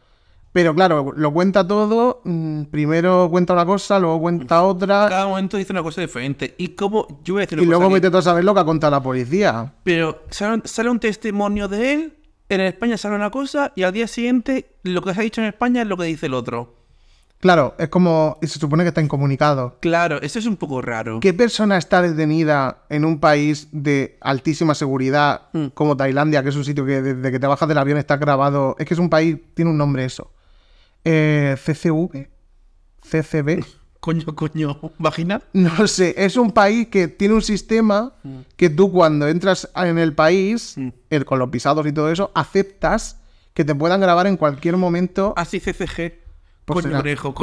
Pero claro, lo cuenta todo, mm, primero cuenta una cosa, luego cuenta otra. Cada momento dice una cosa diferente. Y como yo Y luego mete todo a saber lo que ha contado la policía. Pero sale, un testimonio de él, en España sale una cosa, y al día siguiente lo que se ha dicho en España es lo que dice el otro. Claro, es como. y Se supone que está incomunicado. Claro, eso es un poco raro. ¿Qué persona está detenida en un país de altísima seguridad mm. como Tailandia, que es un sitio que desde que te bajas del avión está grabado? Es que es un país, tiene un nombre eso eh, CCV, CCB. Coño, coño, vagina. No sé, es un país que tiene un sistema mm. que tú cuando entras en el país, mm. el, con los pisados y todo eso, aceptas que te puedan grabar en cualquier momento. Así ah, CCG. Pues coño será. conejo,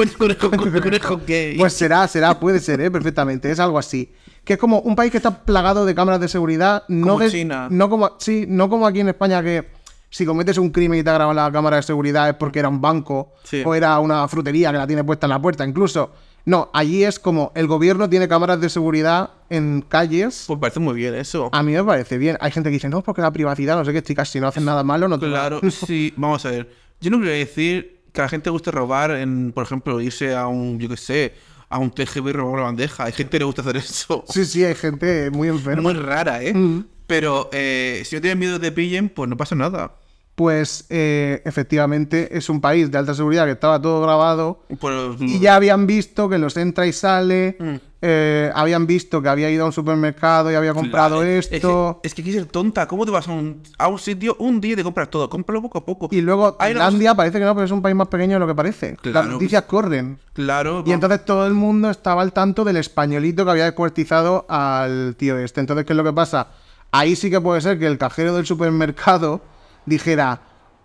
Pues será, será, puede ser, ¿eh? perfectamente. Es algo así. Que es como un país que está plagado de cámaras de seguridad. No como China. No como, sí, no como aquí en España que si cometes un crimen y te ha la cámara de seguridad es porque era un banco o era una frutería que la tiene puesta en la puerta, incluso. No, allí es como el gobierno tiene cámaras de seguridad en calles. Pues parece muy bien eso. A mí me parece bien. Hay gente que dice, no, porque la privacidad, no sé qué, chicas, si no hacen nada malo, no te Claro, sí. Vamos a ver. Yo no quiero decir que a la gente guste robar, en, por ejemplo, irse a un, yo qué sé, a un TGV y robar una bandeja. Hay gente que le gusta hacer eso. Sí, sí, hay gente muy enferma. Muy rara, ¿eh? Mm. Pero eh, si no tienes miedo de pillen, pues no pasa nada pues eh, efectivamente es un país de alta seguridad que estaba todo grabado pues, y mm. ya habían visto que los entra y sale, mm. eh, habían visto que había ido a un supermercado y había comprado esto. Es, que quieres ser tonta, ¿cómo te vas a un, sitio un día y te compras todo? Cómpralo poco a poco. Y luego Tailandia parece que no, pero es un país más pequeño de lo que parece. Las noticias corren. Claro. Y entonces todo el mundo estaba al tanto del españolito que había descuartizado al tío este. Entonces, ¿qué es lo que pasa? Ahí sí que puede ser que el cajero del supermercado dijera,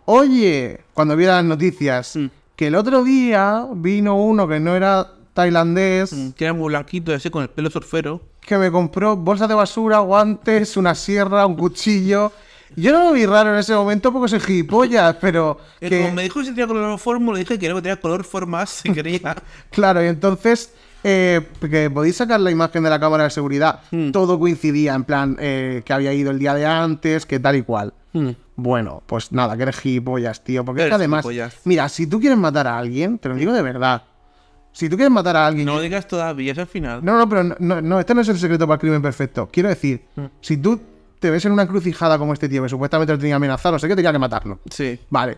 oye, cuando viera las noticias, mm. que el otro día vino uno que no era tailandés. Mm, que era muy blanquito, ese con el pelo surfero. Que me compró bolsas de basura, guantes, una sierra, un cuchillo. Yo no lo vi raro en ese momento porque soy gilipollas, pero. Que... me dijo que si tenía color fórmula, le dije que no, que tenía color formas si quería. claro, y entonces. Eh, que podéis sacar la imagen de la cámara de seguridad. Mm. Todo coincidía, en plan, eh, que había ido el día de antes, que tal y cual. Bueno, pues nada, que eres gilipollas, tío. Porque además, mira, si tú quieres matar a alguien, te lo digo de verdad. Si tú quieres matar a alguien. No lo digas todavía, es al final. No, no, pero no, no, este no es el secreto para el crimen perfecto. Quiero decir, mm. si tú te ves en una crucijada como este tío, que supuestamente lo tenía amenazado, sé que tenía que matarlo. Sí. Vale.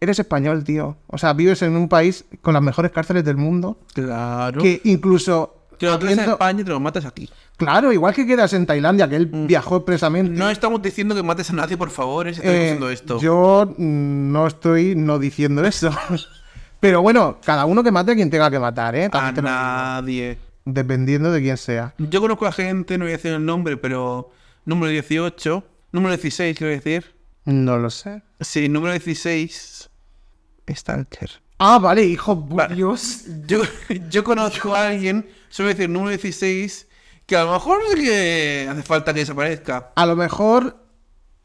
Eres español, tío. O sea, vives en un país con las mejores cárceles del mundo. Claro. Que incluso te lo matas te lo matas a Claro, igual que quedas en Tailandia, que él mm. viajó expresamente. No estamos diciendo que mates a nadie, por favor, eh, estoy eh, esto. Yo no estoy no diciendo eso. Pero bueno, cada uno que mate a quien tenga que matar, ¿eh? a nadie. Dependiendo de quién sea. Yo conozco a gente, no voy a decir el nombre, pero número 18, número 16, quiero decir. No lo sé. Sí, número 16. Stalker. Ah, vale, hijo, de Dios. Yo, conozco a alguien, suele decir número 16, que a lo mejor hace falta que desaparezca. A lo mejor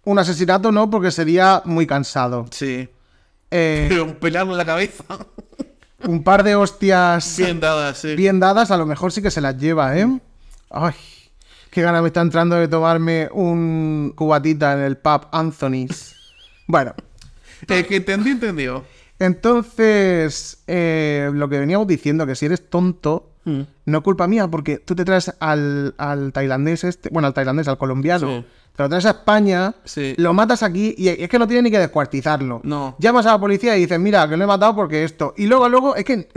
un asesinato no, porque sería muy cansado. Sí. Eh, Pero un pelado en la cabeza. Un par de hostias. Bien dadas, Bien dadas, a lo mejor sí que se las lleva, ¿eh? Ay, qué gana me está entrando de tomarme un cubatita en el pub Anthony's. Bueno. que entendió. Entonces, eh, lo que veníamos diciendo, que si eres tonto, no mm. no culpa mía, porque tú te traes al, al tailandés, este, bueno, al tailandés, al colombiano, te lo traes a España, lo matas aquí y es que no tiene ni que descuartizarlo. No. Llamas a la policía y dices, mira, que lo he matado porque esto. Y luego, luego, es que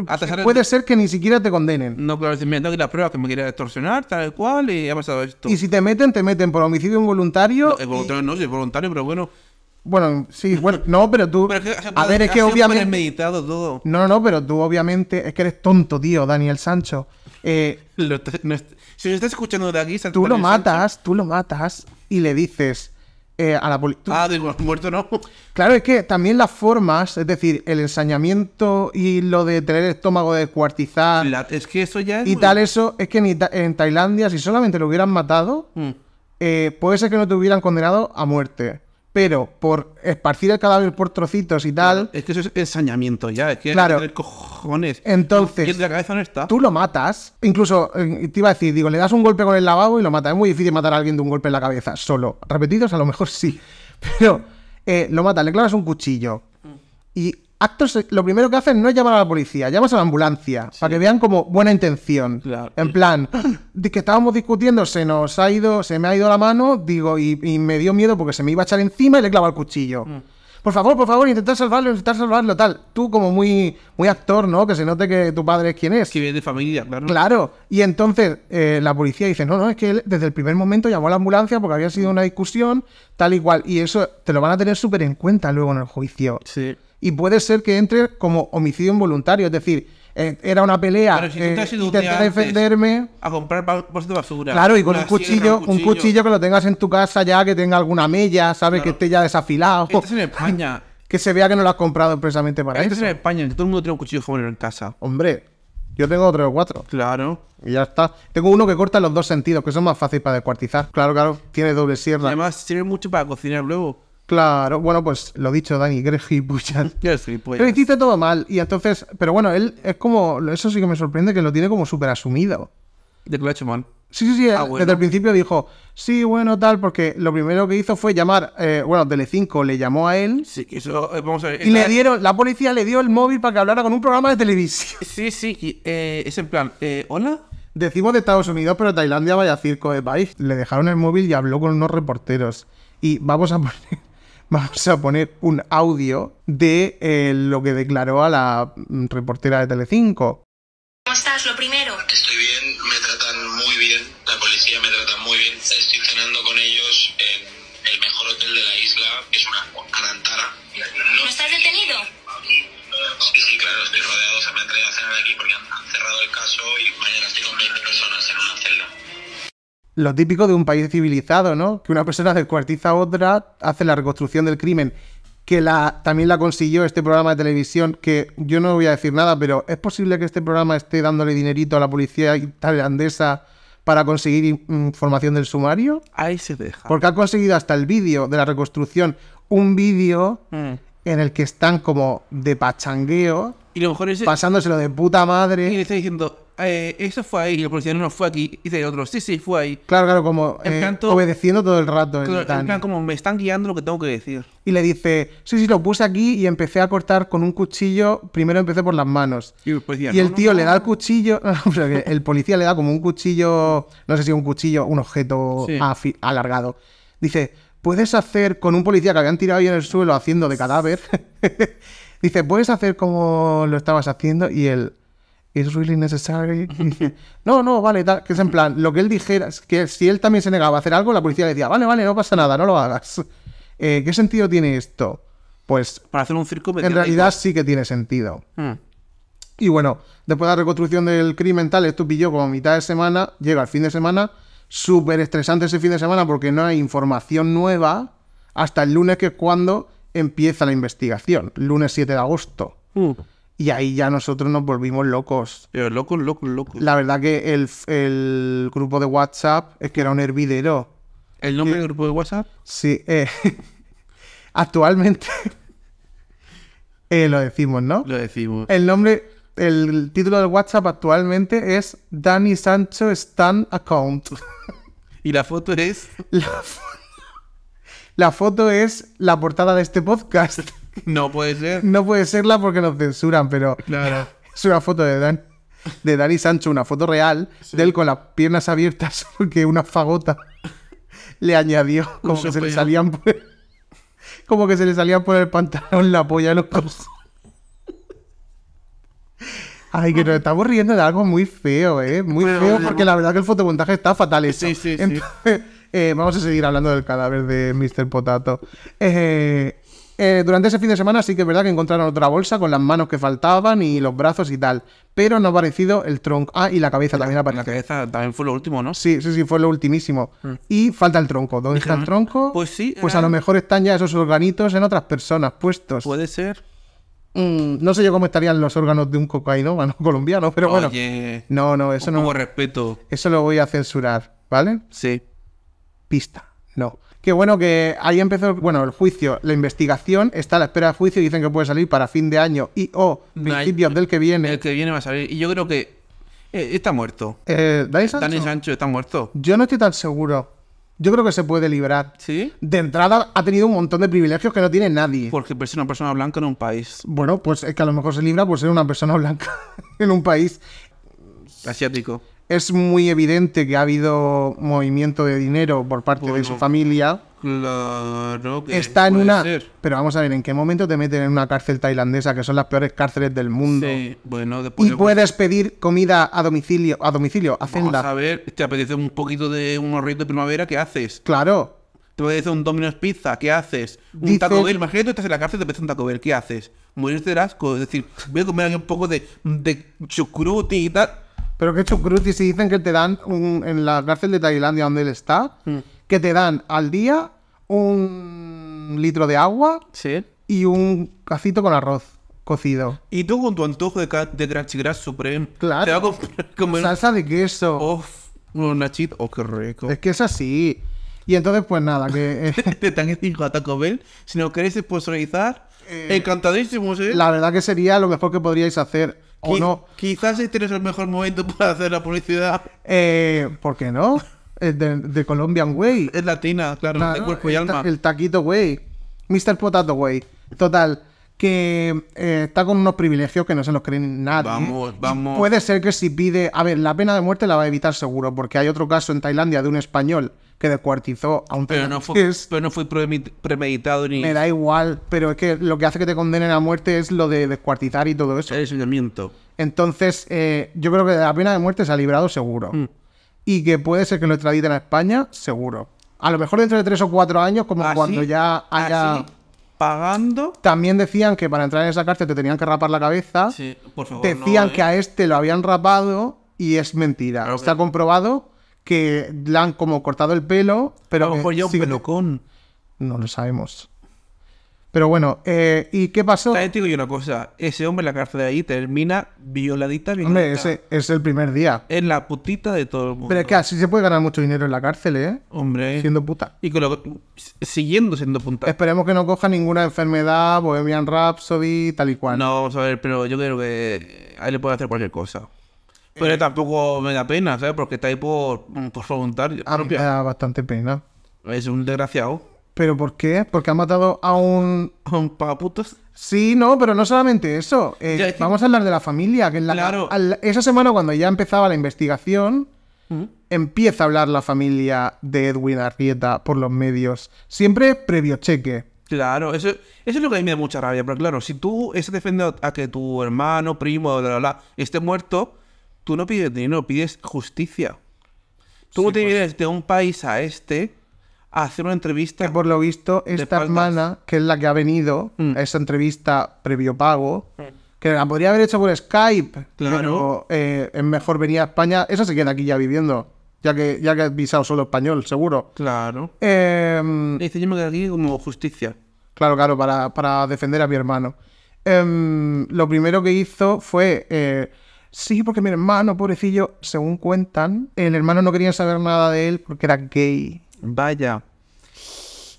puede ser que ni siquiera te condenen. No, claro, si me tengo que la prueba que me quiere extorsionar, tal cual, y ha pasado esto. Y si te meten, te meten por homicidio involuntario. No, voluntario no, si es voluntario, pero bueno bueno, sí, bueno, no, pero tú. a ver, es que obviamente. Meditado todo. No, no, pero tú obviamente. Es que eres tonto, tío, Daniel Sancho. Eh, no si lo estás escuchando de aquí, Tú lo matas, tú lo matas y le dices eh, a la policía. Ah, digo, muerto no. Claro, es que también las formas, es decir, el ensañamiento y lo de tener el estómago de es que eso ya es. Y tal, eso. Es que en, en, Tailandia, si solamente lo hubieran matado, mm. eh, puede ser que no te hubieran condenado a muerte pero por esparcir el cadáver por trocitos y tal. Es que eso es ensañamiento ya, es que claro. cojones. Entonces, la cabeza no está. tú lo matas, incluso eh, te iba a decir, digo, le das un golpe con el lavabo y lo matas. Es muy difícil matar a alguien de un golpe en la cabeza, solo. Repetidos a lo mejor sí, pero eh, lo matas, le clavas un cuchillo y actos, lo primero que hacen no es llamar a la policía, llamas a la ambulancia, para que vean como buena intención. En plan, que estábamos discutiendo, se nos ha ido, se me ha ido la mano, digo, y, me dio miedo porque se me iba a echar encima y le clavado el cuchillo. Mm. Por favor, por favor, intentar salvarlo, intentar salvarlo, tal. Tú como muy, muy actor, ¿no? Que se note que tu padre es quien es. Que viene de familia, claro. Claro. Y entonces eh, la policía dice, no, no, es que él desde el primer momento llamó a la ambulancia porque había sido una discusión, tal y cual. Y eso te lo van a tener súper en cuenta luego en el juicio. Sí y puede ser que entre como homicidio involuntario, es decir, eh, era una pelea, Pero si has eh, defenderme a comprar bolsas de basura. Claro, y con un cuchillo, un cuchillo, que lo tengas en tu casa ya, que tenga alguna mella, sabes, que esté ya desafilado, en España. que se vea que no lo has comprado expresamente para eso. en España, todo el mundo tiene un cuchillo joven en casa. Hombre, yo tengo tres o cuatro. Claro. Y ya está. Tengo uno que corta en los dos sentidos, que son más fácil para descuartizar. Claro, claro, tiene doble sierra. Además, sirve mucho para cocinar luego. Claro, bueno, pues lo dicho, Dani, Greg Gilipollas. Pero hiciste todo mal. Y entonces, pero bueno, él es como, eso sí que me sorprende que lo tiene como súper asumido. De que Sí, sí, sí. Ah, desde el principio dijo, sí, bueno, tal, porque lo primero que hizo fue llamar, eh, bueno, Tele5 le llamó a él. Sí, que eso, eh, vamos a ver. Y le eh, dieron, la policía le dio el móvil para que hablara con un programa de televisión. Sí, sí, eh, es en plan, ¿hola? Decimos de Estados Unidos, pero Tailandia vaya circo de país. Le dejaron el móvil y habló con unos reporteros. Y vamos a poner vamos a poner un audio de eh, lo que declaró a la mm, reportera de Telecinco. ¿Cómo estás? Lo lo típico de un país civilizado, ¿no? Que una persona descuartiza a otra, hace la reconstrucción del crimen, que la, también la consiguió este programa de televisión, que yo no voy a decir nada, pero es posible que este programa esté dándole dinerito a la policía tailandesa para conseguir información del sumario. Ahí se deja. Porque ha conseguido hasta el vídeo de la reconstrucción, un vídeo mm. en el que están como de pachangueo. Y lo mejor es... Pasándoselo de puta madre. Y le está diciendo, eh, eso fue ahí el policía no, fue aquí. Y dice el otro, sí, sí, fue ahí. Claro, claro, como eh, obedeciendo todo el rato. como me están guiando lo que tengo que decir. Y le dice, sí, sí, lo puse aquí y empecé a cortar con un cuchillo. Primero empecé por las manos. Y el, tío le da el cuchillo, el policía le da como un cuchillo, no sé si un cuchillo, un objeto alargado. Dice, puedes hacer con un policía que habían tirado ahí en el suelo haciendo de cadáver. Dice, ¿puedes hacer como lo estabas haciendo? Y él, es really necesario. no, no, vale, tal, que es en plan, lo que él dijera, es que si él también se negaba a hacer algo, la policía le decía, vale, vale, no pasa nada, no lo hagas. Eh, ¿Qué sentido tiene esto? Pues. Para hacer un circo. En realidad sí que tiene sentido. Mm. Y bueno, después de la reconstrucción del crimen, tal, esto pilló como mitad de semana, llega el fin de semana, súper estresante ese fin de semana porque no hay información nueva hasta el lunes, que es cuando empieza la investigación, lunes 7 de agosto. Mm. Y ahí ya nosotros nos volvimos locos. Pero eh, locos, locos, locos. La verdad que el, grupo de WhatsApp es que era un hervidero. ¿El nombre del grupo de WhatsApp? Sí. Eh, actualmente. Eh, lo decimos, ¿no? Lo decimos. El nombre. El título del WhatsApp actualmente es Dani Sancho Stan Account. ¿Y la foto es? la foto es la portada de este podcast. No puede ser. No puede serla porque nos censuran, pero claro. es una foto de Dan, de Dani Sancho, una foto real de él con las piernas abiertas porque una fagota le añadió como que se le salían por el, como que se le salían por el pantalón la polla de los Ay, que nos estamos riendo de algo muy feo, ¿eh? Muy feo, porque la verdad que el fotomontaje está fatal eso. Sí, sí, sí. Eh, vamos a seguir hablando del cadáver de Mr. Potato. Eh, eh, durante ese fin de semana sí que es verdad que encontraron otra bolsa con las manos que faltaban y los brazos y tal. Pero no ha aparecido el tronco. Ah, y la cabeza también aparecido. La cabeza también fue lo último, ¿no? Sí, sí, sí, fue lo ultimísimo. Mm. Y falta el tronco. ¿Dónde está el tronco? Pues sí. Pues a lo mejor están ya esos organitos en otras personas puestos. Puede ser. Mm, no sé yo cómo estarían los órganos de un cocainómano colombiano, pero bueno. No, no, eso no. Como respeto. Eso lo voy a censurar, ¿vale? Sí. Pista. No. Que bueno, que ahí empezó, bueno, el juicio, la investigación, está a la espera del juicio, y dicen que puede salir para fin de año y o principios del que viene. El que viene va a salir. Y yo creo que eh, está muerto. Eh, ¿Dani Sancho? Sancho está muerto. Yo no estoy tan seguro. Yo creo que se puede librar. ¿Sí? De entrada ha tenido un montón de privilegios que no tiene nadie. Porque ser pues, una persona blanca en un país. Bueno, pues es que a lo mejor se libra por ser una persona blanca en un país asiático es muy evidente que ha habido movimiento de dinero por parte de su familia. Claro que está en una. Pero vamos a ver, ¿en qué momento te meten en una cárcel tailandesa que son las peores cárceles del mundo? Sí, bueno, Y puedes pedir comida a domicilio, a domicilio, a Vamos a ver, te apetece un poquito de un horrito de primavera, ¿qué haces? Claro. Te apetece un Domino's Pizza, ¿qué haces? Un Taco Bell, imagínate que estás en la cárcel y te apetece un Taco Bell, ¿qué haces? Mueres de asco, es decir, voy a comer aquí un poco de, de chucruti y tal pero que chucruti, se dicen que te dan un, en la cárcel de Tailandia donde él está, mm. que te dan al día un litro de agua y un cacito con arroz cocido. Y tú con tu antojo de, de Grass Supreme. Claro. Te vas a Salsa de queso. Uf, un Oh, qué rico. Es que es así. Y entonces, pues nada, que. te están diciendo a Taco Bell. Si nos queréis esponsorizar. encantadísimos, ¿eh? La verdad que sería lo mejor que podríais hacer. ¿O no? Quizás este es el mejor momento para hacer la publicidad. Eh, ¿Por qué no? El de, Colombian Way. Es latina, claro, ah, El taquito, güey. Mr. Potato, güey. Total que eh, está con unos privilegios que no se nos creen nadie. Vamos, vamos. Puede ser que si pide. A ver, la pena de muerte la va a evitar seguro, porque hay otro caso en Tailandia de un español que descuartizó a un pero no fue Pero no fue premeditado ni. Me da igual, pero es que lo que hace que te condenen a muerte es lo de descuartizar y todo eso. El Entonces, eh, yo creo que la pena de muerte se ha librado seguro. Mm. Y que puede ser que lo extraditen a España, seguro. A lo mejor dentro de tres o cuatro años, como cuando ya haya pagando. También decían que para entrar en esa cárcel te tenían que rapar la cabeza. Sí, por favor. Decían que a ¿eh? este lo habían rapado y es mentira. Se Está comprobado que le han como cortado el pelo, pero. No lo sabemos. Pero bueno, eh, ¿y qué pasó? te digo yo una cosa, ese hombre en la cárcel de ahí termina violadita, Hombre, ese es el primer día. Es la putita de todo el mundo. Pero es que así se puede ganar mucho dinero en la cárcel, ¿eh? Hombre. Siendo puta. Y siguiendo siendo puta. Esperemos que no coja ninguna enfermedad, Bohemian Rhapsody, tal y cual. No, vamos a ver, pero yo creo que ahí le puede hacer cualquier cosa. Pero eh. tampoco me da pena, ¿sabes? Porque está ahí por, por ah, me da bastante pena. Es un desgraciado. ¿Pero por qué? ¿Porque han matado a un. a un Sí, no, pero no solamente eso. Eh, vamos a hablar de la familia. Que la, claro. esa semana, cuando ya empezaba la investigación, mm. empieza a hablar la familia de Edwin Arrieta por los medios. Siempre previo cheque. Claro, eso, es lo que a mí me da mucha rabia. Pero claro, si tú estás defendiendo a que tu hermano, primo, bla, bla, bla, esté muerto, tú no pides dinero, pides justicia. Tú te pues. vienes de un país a este a hacer una entrevista. por lo visto, esta hermana, que es la que ha venido mm. a esa entrevista previo pago, mm. que la podría haber hecho por Skype. Claro. Eh, es mejor venía a España. Esa se queda aquí ya viviendo. Ya que, ya que visado solo español, seguro. Claro. Eh, dice, yo me quedo aquí como justicia. Claro, claro, para, defender a mi hermano. Em, lo primero que hizo fue. Eh, sí, porque mi hermano, pobrecillo, según cuentan, el hermano no quería saber nada de él porque era gay. Vaya.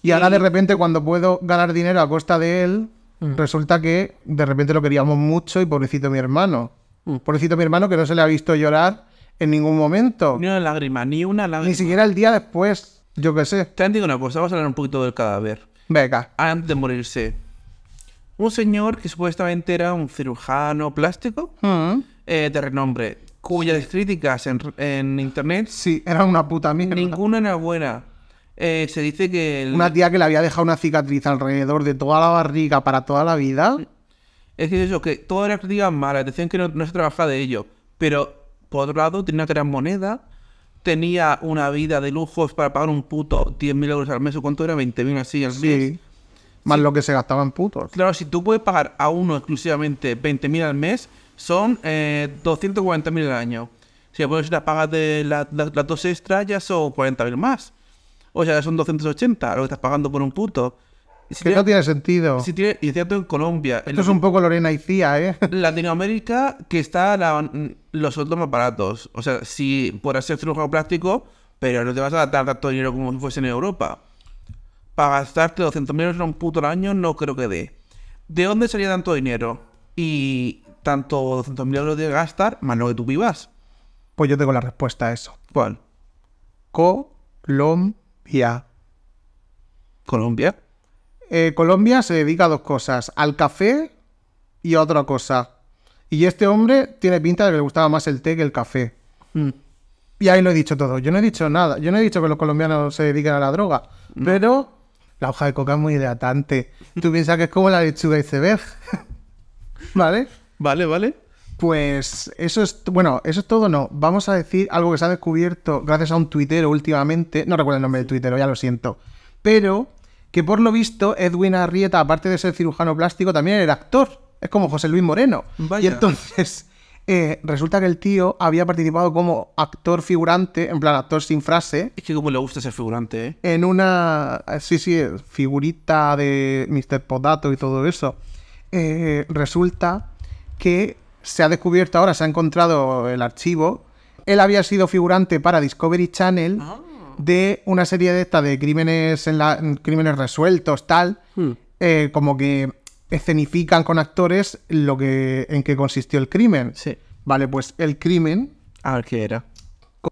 Y, ahora de repente cuando puedo ganar dinero a costa de él, mm. resulta que de repente lo queríamos mucho y pobrecito mi hermano. Mm. Pobrecito mi hermano que no se le ha visto llorar en ningún momento. Ni una lágrima, ni una lágrima. Ni siquiera el día después, yo qué sé. Te dicho una cosa, vamos a hablar un poquito del cadáver. Venga. Antes de morirse. Un señor que supuestamente era un cirujano plástico mm. eh, de renombre, cuyas críticas en, en internet... Sí, era una puta mierda. Ninguna era buena. Eh, se dice que... Una tía que le había dejado una cicatriz alrededor de toda la barriga para toda la vida. Es que eso, que todas las críticas malas, decían que no, se trabaja de ello, pero por otro lado tenía gran moneda, tenía una vida de lujos para pagar un puto 10.000 euros al mes, o cuánto era, 20.000 así al mes. Más lo que se gastaban putos. Claro, si tú puedes pagar a uno exclusivamente 20.000 al mes, son eh, 240.000 al año. Si pones puedes paga de las dos extras, ya son 40.000 más o oh, sea, son 280 lo que estás pagando por un puto. que no tiene sentido. Si y es cierto en Colombia. Esto es un poco Lorena y Cía, ¿eh? Latinoamérica, que está los sueldos más baratos. O sea, si por hacer cirujano plástico, pero no te vas a gastar tanto dinero como si fuese en Europa. Para gastarte 200.000 euros en un puto al año, no creo que dé. ¿De dónde salía tanto dinero? Y tanto 200.000 euros de gastar, más lo que tú vivas. Pues yo tengo la respuesta a eso. ¿Cuál? Colombia. Colombia. Eh, Colombia se dedica a dos cosas, al café y a otra cosa. Y este hombre tiene pinta de que le gustaba más el té que el café. Mm. Y ahí lo he dicho todo. Yo no he dicho nada. Yo no he dicho que los colombianos se dediquen a la droga. Mm. Pero la hoja de coca es muy hidratante. Tú piensas que es como la lechuga iceberg. ¿Vale? Vale, vale. Pues eso es, bueno, eso es todo, no. Vamos a decir algo que se ha descubierto gracias a un tuitero últimamente. No recuerdo el nombre del tuitero, ya lo siento. Pero que por lo visto Edwin Arrieta, aparte de ser cirujano plástico, también era actor. Es como José Luis Moreno. Y entonces eh, resulta que el tío había participado como actor figurante, en plan actor sin frase. Es que como le gusta ser figurante, ¿eh? En una, sí, sí, figurita de Mr. Potato y todo eso. Eh, resulta que se ha descubierto ahora, se ha encontrado el archivo. Él había sido figurante para Discovery Channel ah. de una serie de estas de crímenes, en la, crímenes resueltos, tal, hmm. eh, como que escenifican con actores lo que en qué consistió el crimen. Sí. Vale, pues el crimen. A ver qué era.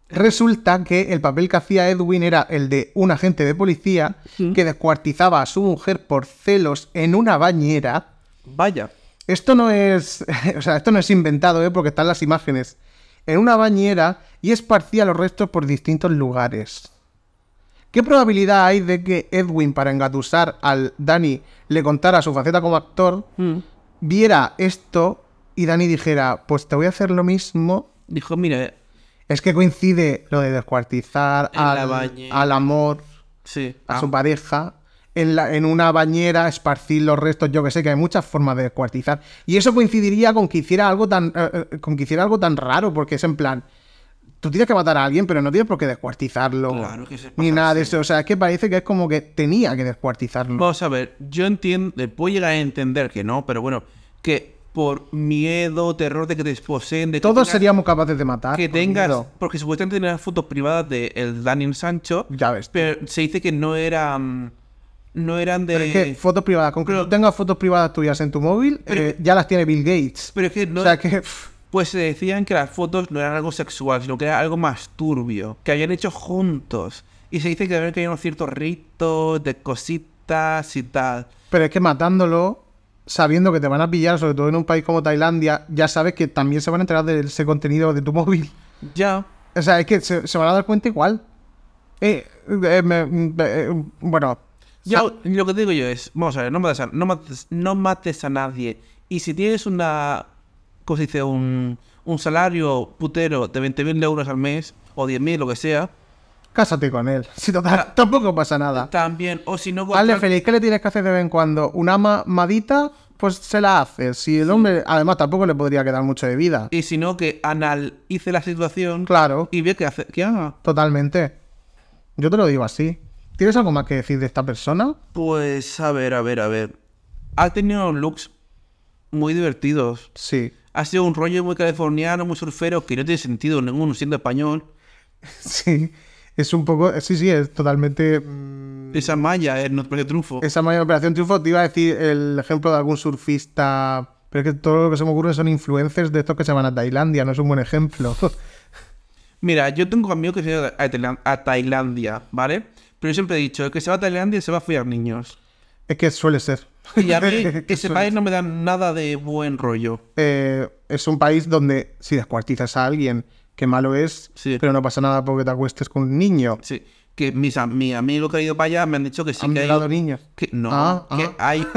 Resulta que el papel que hacía Edwin era el de un agente de policía hmm. que descuartizaba a su mujer por celos en una bañera. Vaya. Esto no es. O sea, esto no es inventado, ¿eh? porque están las imágenes. En una bañera y esparcía los restos por distintos lugares. ¿Qué probabilidad hay de que Edwin, para engatusar al Dani, le contara su faceta como actor, mm. viera esto y Dani dijera, pues te voy a hacer lo mismo? Dijo, mire... Es que coincide lo de descuartizar al, al amor, sí. a ah. su pareja en, una bañera, esparcir los restos, yo que sé, que hay muchas formas de descuartizar. Y eso coincidiría con que hiciera algo tan, eh, eh, con que hiciera algo tan raro, porque es en plan, tú tienes que matar a alguien, pero no tienes por qué descuartizarlo. ni nada de eso. O sea, es que parece que es como que tenía que descuartizarlo. Vamos a ver, yo entiendo, puedo llegar a entender que no, pero bueno, que por miedo, terror de que te desposeen, de Todos seríamos capaces de matar. Que tengas. Porque supuestamente tenías fotos privadas de el Daniel Sancho. Ya ves. Pero se dice que no era. Mm, no eran de. es que fotos privadas, con que tú tengas fotos privadas tuyas en tu móvil, eh, ya las tiene Bill Gates. Pero es que no. O sea que. Pues se decían que las fotos no eran algo sexual, sino que era algo más turbio, que habían hecho juntos. Y se dice que había unos ciertos ritos de cositas y tal. Pero es que matándolo, sabiendo que te van a pillar, sobre todo en un país como Tailandia, ya sabes que también se van a enterar de ese contenido de tu móvil. Ya. O sea, es que se, van a dar cuenta igual. Eh, eh, mm, bueno, lo que digo yo es, vamos a ver, no mates a, nadie. Y si tienes una, ¿cómo se dice? Un, salario putero de 20.000 euros al mes, o 10.000, lo que sea. Cásate con él. Si total, tampoco pasa nada. También, o si no... Hazle feliz, ¿qué le tienes que hacer de vez en cuando? ¿Una mamadita, Pues se la hace. Si el hombre, además, tampoco le podría quedar mucho de vida. Y si no, que analice la situación. Claro. Y ve qué hace, qué haga. Totalmente. Yo te lo digo así. ¿Tienes algo más que decir de esta persona? Pues a ver, a ver, a ver. Ha tenido looks muy divertidos. Sí. Ha sido un rollo muy californiano, muy surfero, que no tiene sentido ninguno siendo español. Sí. Es un poco. Sí, sí, es totalmente. Mm, esa malla no Operación Triunfo. Esa malla Operación Triunfo. Te iba a decir el ejemplo de algún surfista. Pero es que todo lo que se me ocurre son influencers de estos que se van a Tailandia, no es un buen ejemplo. Mira, yo tengo amigos que se van a, Tailandia, ¿vale? Pero yo siempre he dicho, el que se va a Tailandia se va a fiar niños. Es que suele ser. Y a mí ese país no me da nada de buen rollo. Eh, es un país donde si descuartizas a alguien, que malo es, pero no pasa nada porque te acuestes con un niño. Sí. Que mis, mi amigo que ha ido para allá me han dicho que sí ¿Han que hay. niños? Que, no, ah, que, ah. Hay,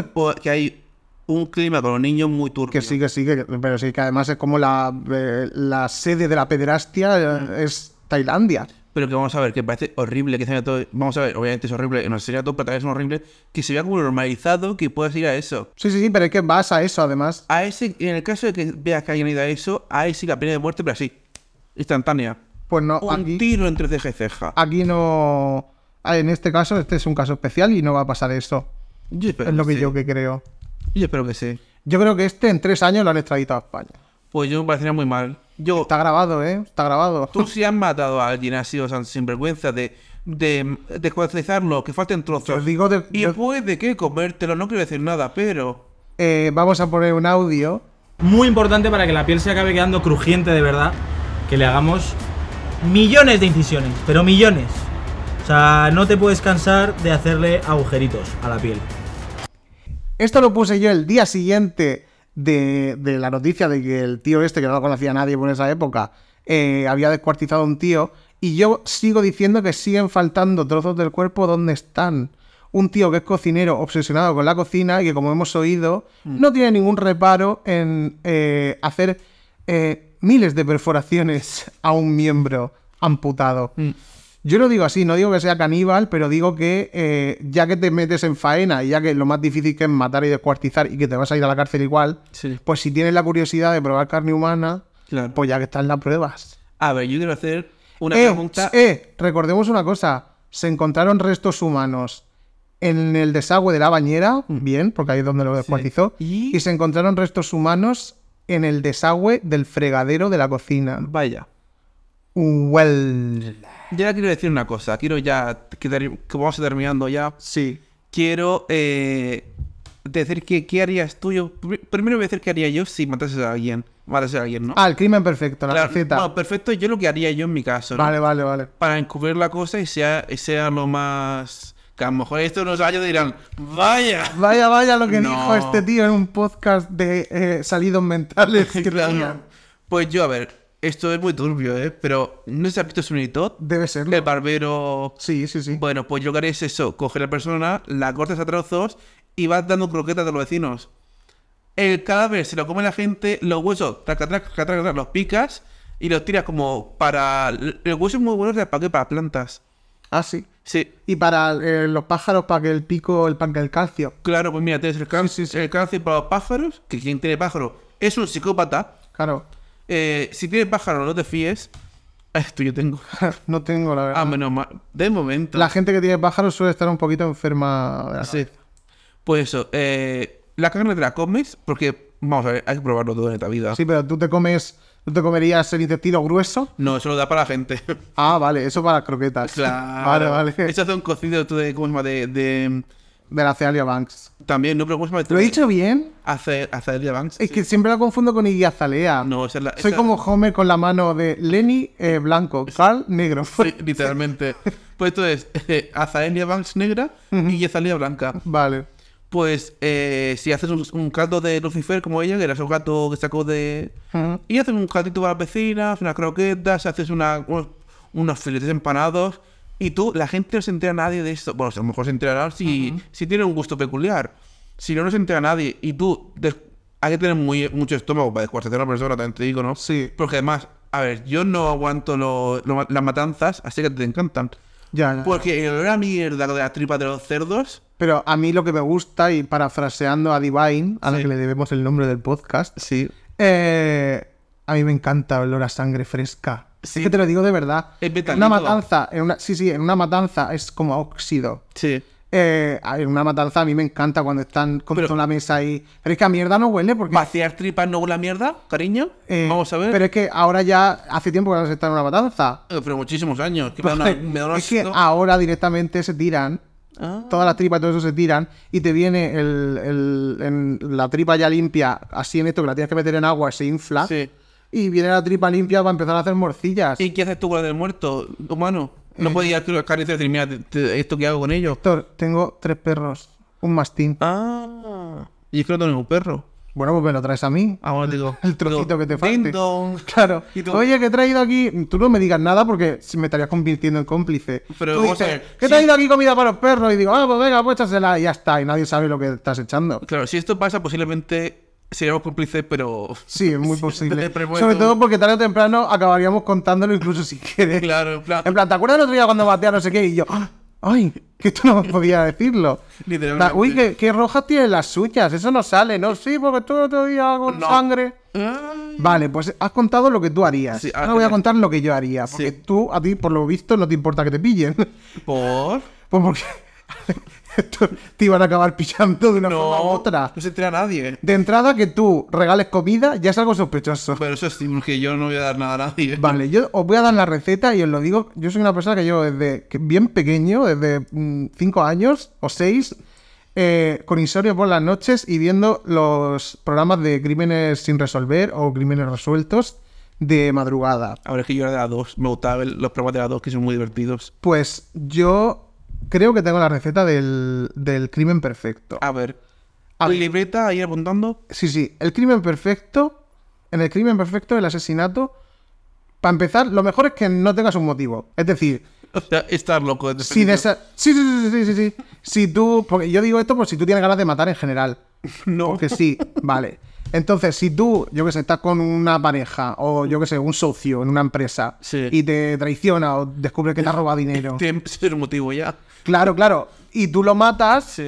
hay un clima con los niños muy turbio. Que sí, que sí, que, pero sí, que además es como la, eh, sede de la pederastia, mm. eh, es Tailandia pero que vamos a ver, que parece horrible que se vea todo. Vamos a ver, obviamente es horrible, no sería todo, pero tal vez es horrible, que se vea como normalizado que puedas ir a eso. Sí, sí, sí, pero es que vas a eso además. A ese, en el caso de que veas que hayan ido a eso, a ese la pena de muerte, pero así, instantánea. Pues no, un tiro entre ceja y ceja. Aquí no. En este caso, este es un caso especial y no va a pasar eso. Yo espero es lo que, yo creo. Yo espero que sí. Yo creo que este en tres años lo han extraditado a España. Pues yo me parecería muy mal. Yo, Está grabado, ¿eh? Está grabado. Tú si has matado a alguien sido sin vergüenza de de que falten trozos. Y digo de, y que comértelo, no quiero decir nada, pero... Eh, vamos a poner un audio. Muy importante para que la piel se acabe quedando crujiente de verdad, que le hagamos millones de incisiones, pero millones. O sea, no te puedes cansar de hacerle agujeritos a la piel. Esto lo puse yo el día siguiente de, la noticia de que el tío este, que no lo conocía nadie por esa época, eh, había descuartizado un tío. Y yo sigo diciendo que siguen faltando trozos del cuerpo donde están. Un tío que es cocinero obsesionado con la cocina y que, como hemos oído, mm. no tiene ningún reparo en eh, hacer eh, miles de perforaciones a un miembro amputado. Mm. Yo lo digo así, no digo que sea caníbal, pero digo que eh, ya que te metes en faena y ya que lo más difícil que es matar y descuartizar y que te vas a ir a la cárcel igual, pues si tienes la curiosidad de probar carne humana, pues ya que están las pruebas. A ver, yo quiero hacer una eh, pregunta. Eh, recordemos una cosa: se encontraron restos humanos en el desagüe de la bañera, mm. bien, porque ahí es donde lo descuartizó, ¿Y? ¿Y? se encontraron restos humanos en el desagüe del fregadero de la cocina. Vaya. Well. Yo ya quiero decir una cosa. Quiero ya. Que, vamos terminando ya. Sí. Quiero eh, decir que qué harías tú. Yo, primero voy a decir qué haría yo si matases a alguien. Matases a alguien, ¿no? Ah, el crimen perfecto, la, No, perfecto, yo lo que haría yo en mi caso. ¿no? Vale, vale, vale. Para encubrir la cosa y sea, sea lo más. Que a lo mejor estos unos años dirán, vaya. Vaya, vaya lo que dijo este tío en un podcast de eh, salidos mentales. Pues yo, a ver, esto es muy turbio, ¿eh? Pero ¿no es un hito. Debe serlo. El barbero. Sí, sí, sí. Bueno, pues yo que haré es eso: Coge a la persona, la cortas a trozos y vas dando croquetas a los vecinos. El cadáver se lo come la gente, los huesos, los picas y los tiras como para. El hueso es muy bueno para qué? Para plantas. Ah, sí. Sí. Y para eh, los pájaros, para que el pico, el pan el calcio. Claro, pues mira, tienes el, calcio el calcio para los pájaros, que quien tiene pájaro es un psicópata. Claro. Eh, si tienes pájaro, no te fíes. Ah, Esto yo tengo. no tengo, la verdad. Ah, menos mal. De momento. La gente que tiene pájaro suele estar un poquito enferma. así sí. Pues eso. Eh, la carne te la comes porque, vamos a ver, hay que probarlo todo en esta vida. Sí, pero tú te comes. ¿No te comerías el intestino grueso? No, eso lo da para la gente. Ah, vale, eso para croquetas. Claro. vale, vale. Eso hace un cocido tú de, ¿cómo se llama? de de la Banks. También, no, me ¿cómo ¿Lo he dicho bien? hacer Banks. Es que siempre la confundo con Iggy No, Soy como Homer con la mano de Lenny eh, eh, blanco, Carl negro. literalmente. pues esto es eh, Banks negra y blanca. Vale. Pues si haces un, caldo de Lucifer como ella, que era su gato que sacó de... Y haces un caldito para la vecina unas croquetas, haces una, unos, unos filetes empanados y tú, la gente no se entera nadie de esto. Bueno, a lo mejor se enterará si, si tiene un gusto peculiar. Si no, no se entera nadie. Y tú, hay que tener muy, mucho estómago para descuartizar a una persona, también te digo, ¿no? Sí. Porque además, a ver, yo no aguanto las matanzas, así que te encantan. Ya, Porque el olor a mierda de las tripa de los cerdos. Pero a mí lo que me gusta, y parafraseando a Divine, a la que le debemos el nombre del podcast. Sí. Eh, a mí me encanta el olor a sangre fresca. Sí. que te lo digo de verdad. Es una matanza, en una, sí, sí, en una matanza es como óxido. Sí. en eh, una matanza a mí me encanta cuando están con la mesa ahí. Pero es que a mierda no huele porque. ¿Vaciar tripas no huele a mierda, cariño? Eh, Vamos a ver. Pero es que ahora ya hace tiempo que no se está en una matanza. Eh, pero muchísimos años. Pues, es que ahora directamente se tiran. Ah. Todas las tripas, todo eso se tiran y te viene el, la tripa ya limpia, así en esto que la tienes que meter en agua y se infla. Sí y viene la tripa limpia para empezar a hacer morcillas. ¿Y qué haces tú con el del muerto, humano? No eh. podías tú los y decir, mira, ¿esto que hago con ellos? Héctor, tengo tres perros, un mastín. Ah, y es que no tengo un perro. Bueno, pues me lo traes a mí. Ah, bueno, digo. El trocito que te falta. Tintón. Claro. Oye, que he traído aquí. Tú no me digas nada porque me estarías convirtiendo en cómplice. Pero ¿Qué he traído aquí comida para los perros? Y digo, ah, pues venga, pues échasela y ya está. Y nadie sabe lo que estás echando. Claro, si esto pasa, posiblemente seríamos cómplices, pero. Sí, es muy posible. Sobre todo porque tarde o temprano acabaríamos contándolo, incluso si quieres. Claro, en plan. En plan, ¿te acuerdas el otro día cuando batea no sé qué? Y yo, ¡Ah! ¡ay! Que esto no podía decirlo. Literalmente. Uy, ¿qué, rojas tienen las suyas. Eso no sale, ¿no? Sí, porque tú el otro día con sangre. Vale, pues has contado lo que tú harías. Ahora voy a ah, contar lo que yo haría. Porque tú, a ti, por lo visto, no te importa que te pillen. ¿Por? Pues porque. te iban a acabar pichando de una forma u otra. No se entera nadie. De entrada, que tú regales comida ya es algo sospechoso. Pero eso es que yo no voy a dar nada a nadie. Vale, yo os voy a dar la receta y os lo digo. Yo soy una persona que yo desde bien pequeño, desde 5 mm, años o 6, eh, con insomnio por las noches y viendo los programas de crímenes sin resolver o crímenes resueltos de madrugada. Ahora es que yo era de las 2 Me gustaban los programas de las 2 que son muy divertidos. Pues yo Creo que tengo la receta del, crimen perfecto. A ver. A libreta ahí apuntando? Sí, sí. El crimen perfecto. En el crimen perfecto, el asesinato. Para empezar, lo mejor es que no tengas un motivo. Es decir. O estar loco. sin sí, sí, sí, sí, sí, sí. Si tú. Porque yo digo esto por si tú tienes ganas de matar en general. No. Porque sí, vale. Entonces, si tú, yo que sé, estás con una pareja o yo que sé, un socio en una empresa y te traiciona o descubre que te ha robado dinero. Tiene un motivo ya. Claro, claro. Y tú lo matas.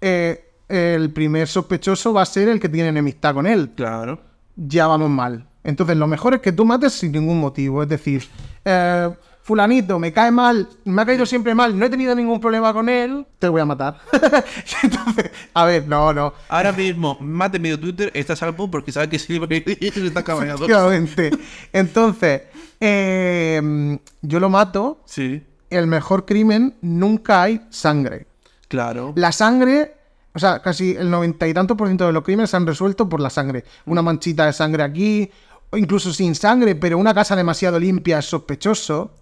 Eh, el primer sospechoso va a ser el que tiene enemistad con él. Claro. Ya vamos mal. Entonces, lo mejor es que tú mates sin ningún motivo. Es decir, eh, fulanito, me cae mal, me ha caído siempre mal, no he tenido ningún problema con él, te voy a matar. Entonces, a ver, no, no. Ahora mismo, mate medio Twitter, está salvo porque sabe que sí, porque se está Efectivamente. Entonces, eh, yo lo mato. Sí. El mejor crimen, nunca hay sangre. Claro. La sangre o sea, casi el noventa y tanto por ciento de los crímenes se han resuelto por la sangre. Una manchita de sangre aquí, o incluso sin sangre, pero una casa demasiado limpia es sospechoso.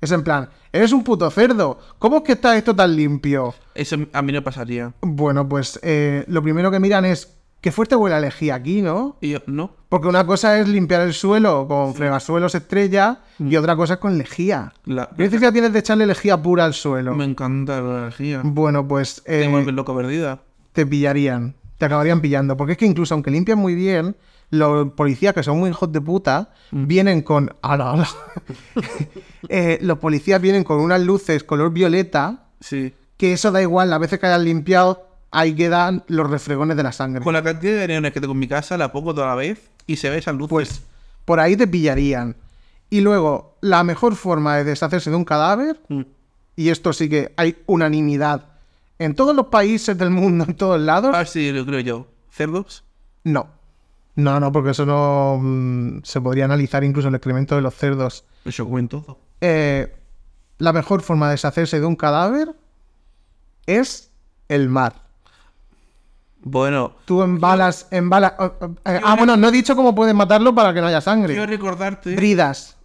Es en plan, eres un puto cerdo. ¿Cómo es que está esto tan limpio? Eso a mí no pasaría. Bueno, pues eh, lo primero que miran es qué fuerte huele la lejía aquí, ¿no? Y no. Porque una cosa es limpiar el suelo con fregazuelos fregasuelos estrella y mm. otra cosa es con lejía. La... ¿Qué tienes de echarle lejía pura al suelo? Me encanta la lejía. Bueno, pues... Eh, te loco perdida. Te pillarían. Te acabarían pillando. Porque es que incluso aunque limpias muy bien los policías que son muy hot de puta mm. vienen con. Eh, los policías vienen con unas luces color violeta. Sí. Que eso da igual, a veces que hayan limpiado, ahí quedan los refregones de la sangre. Con la cantidad de neones que tengo en mi casa, la pongo toda la vez y se ve esas luces. Pues por ahí te pillarían. Y luego, la mejor forma de deshacerse de un cadáver, mm. y esto sí que hay unanimidad en todos los países del mundo, en todos lados. Ah, sí, lo creo yo. ¿Cerdos? No. No, no, porque eso no mm, se podría analizar incluso el excremento de los cerdos. Eso cuento todo. Eh, la mejor forma de deshacerse de un cadáver es el mar. Bueno. Tú embalas, balas eh, ah, bueno, no he dicho cómo puedes matarlo para que no haya sangre. Quiero recordarte. Bridas.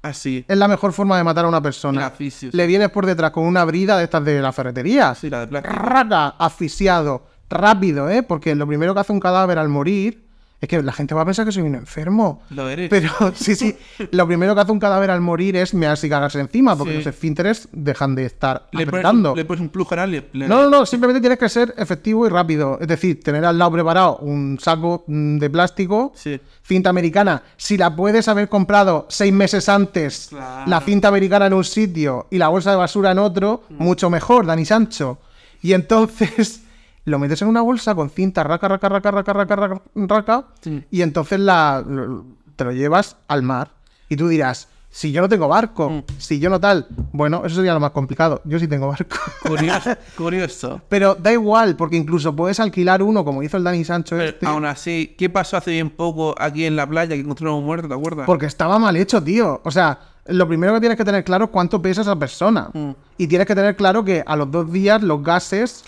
Así. Es la mejor forma de matar a una persona. Le vienes por detrás con una brida de estas de la ferretería. Sí, la de plástico. Rata, asfixiado. Rápido, ¿eh? Porque lo primero que hace un cadáver al morir es que la gente va a pensar que soy un enfermo. Lo eres. Pero sí, sí. lo primero que hace un cadáver al morir es me y cagarse encima, porque los esfínteres dejan de estar le apretando. le pones un plus No, no, no. Simplemente tienes que ser efectivo y rápido. Es decir, tener al lado preparado un saco mm, de plástico, cinta americana. Si la puedes haber comprado seis meses antes, la cinta americana en un sitio y la bolsa de basura en otro, mm. mucho mejor, Dani Sancho. Y entonces lo metes en una bolsa con cinta, raca, raca, raca, raca, raca, raca, raca y entonces la, te lo llevas al mar. Y tú dirás, si yo no tengo barco, mm. si yo no tal. Bueno, eso sería lo más complicado. Yo sí tengo barco. Curioso. curioso. Pero da igual, porque incluso puedes alquilar uno, como hizo el Dani Sancho. Este. Aún así, ¿qué pasó hace bien poco aquí en la playa que encontramos un muerto, te acuerdas? Porque estaba mal hecho, tío. O sea, lo primero que tienes que tener claro es cuánto pesa esa persona. Mm. Y tienes que tener claro que a los dos días los gases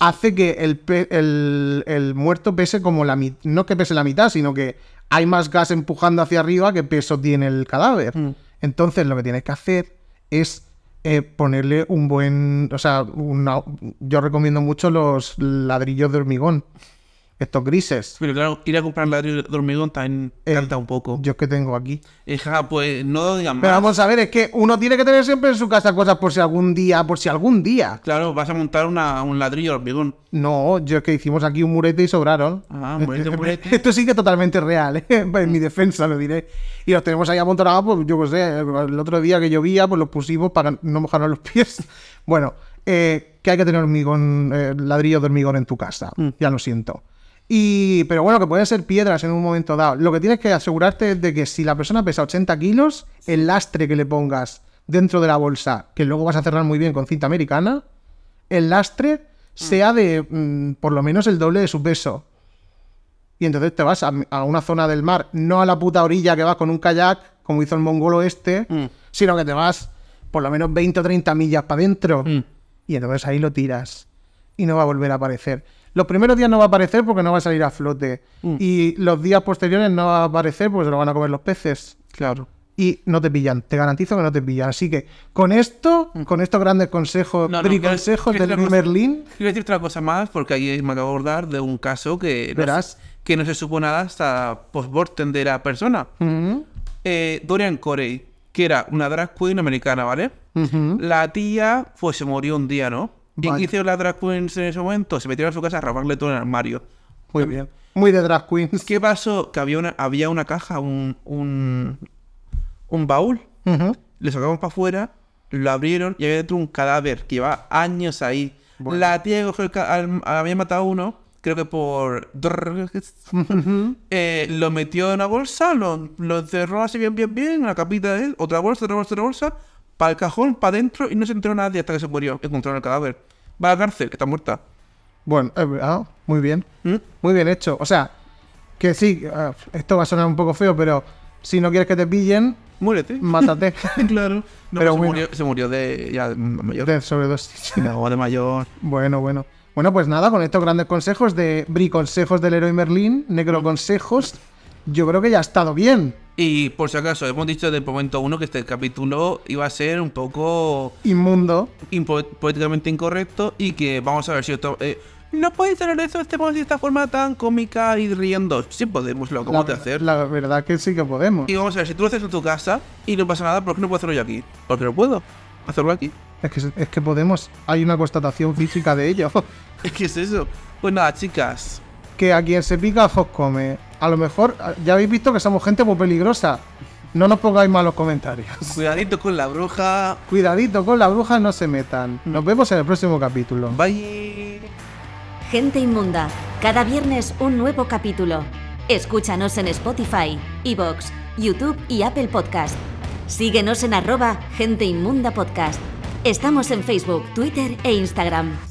hace que el, muerto pese como la mitad, no que pese la mitad, sino que hay más gas empujando hacia arriba que peso tiene el cadáver. Mm. Entonces lo que tienes que hacer es eh, ponerle un buen, o sea, yo recomiendo mucho los ladrillos de hormigón estos grises. Pero claro, ir a comprar ladrillo de hormigón también eh, un poco. Yo es que tengo aquí. hija eh, pues no digan más. Pero vamos a ver, es que uno tiene que tener siempre en su casa cosas por si algún día, por si algún día. Claro, vas a montar un ladrillo de hormigón. No, yo es que hicimos aquí un murete y sobraron. Ah, murete, murete. Esto sí que es totalmente real, ¿eh? en mi defensa lo diré. Y los tenemos ahí amontonados, pues yo qué sé, el otro día que llovía, pues los pusimos para no mojarnos los pies. Bueno, eh, que hay que tener hormigón, eh, ladrillo de hormigón en tu casa. Mm. Ya lo siento pero bueno, que pueden ser piedras en un momento dado. Lo que tienes que asegurarte es de que si la persona pesa 80 kilos, el lastre que le pongas dentro de la bolsa, que luego vas a cerrar muy bien con cinta americana, el lastre mm. sea de mm, por lo menos el doble de su peso. Y entonces te vas a, una zona del mar, no a la puta orilla que vas con un kayak, como hizo el mongolo este, mm. sino que te vas por lo menos 20 o 30 millas para adentro. Y entonces ahí lo tiras. Y no va a volver a aparecer. Los primeros días no va a aparecer porque no va a salir a flote. Mm. Y los días posteriores no va a aparecer porque se lo van a comer los peces. Claro. Y no te pillan, te garantizo que no te pillan. Así que con esto, mm. con estos grandes consejos, triconsejos consejos del Merlin. Quiero decir otra cosa más porque ahí me acabo de acordar de un caso que, Verás. No, que no se supo nada hasta post-mortem de la persona. Eh, Dorian Corey, que era una drag queen americana, ¿vale? La tía, pues se murió un día, ¿no? ¿Qué hicieron las la drag queens en ese momento? Se metieron a su casa a robarle todo el armario. Muy bien. Muy de drag queens. ¿Qué pasó? Que había una, había una caja, un, baúl. Le sacamos para afuera, lo abrieron y había dentro un cadáver que llevaba años ahí. La tía había matado a uno, creo que por... eh, lo metió en una bolsa, lo, lo encerró así bien, bien, bien, en la capita de él. Otra bolsa, otra bolsa, otra bolsa para el cajón, para adentro y no se enteró nadie hasta que se murió. Encontraron el cadáver. Va a la cárcel, que está muerta. Bueno, eh, ah, muy bien. ¿Mm? Muy bien hecho. O sea, que sí, ah, esto va a sonar un poco feo, pero si no quieres que te pillen, muérete. Mátate. claro. pero se, murió, de ya mayor. De sobredosis. no, de mayor. Bueno, bueno. Bueno, pues nada, con estos grandes consejos de Bri Consejos del Héroe Merlín, ¿Mm? Negro Consejos yo creo que ya ha estado bien. Y por si acaso, hemos dicho desde el momento uno que este capítulo iba a ser un poco... Inmundo. poéticamente incorrecto y que vamos a ver si esto... Eh, no podéis tener eso este de esta forma tan cómica y riendo. Sí podemos, lo te hacer. La verdad que sí que podemos. Y vamos a ver, si tú lo haces en tu casa y no pasa nada, ¿por qué no puedo hacerlo yo aquí? Porque no puedo hacerlo aquí. Es que, es que podemos, hay una constatación física de ello. es que es eso. Pues nada, chicas. Que a quien se pica, os come a lo mejor ya habéis visto que somos gente muy peligrosa. No nos pongáis malos comentarios. Cuidadito con la bruja. Cuidadito con la bruja, no se metan. Mm. Nos vemos en el próximo capítulo. Bye. Gente Inmunda. Cada viernes un nuevo capítulo. Escúchanos en Spotify, Evox, YouTube y Apple Podcast. Síguenos en arroba Gente Inmunda Podcast. Estamos en Facebook, Twitter e Instagram.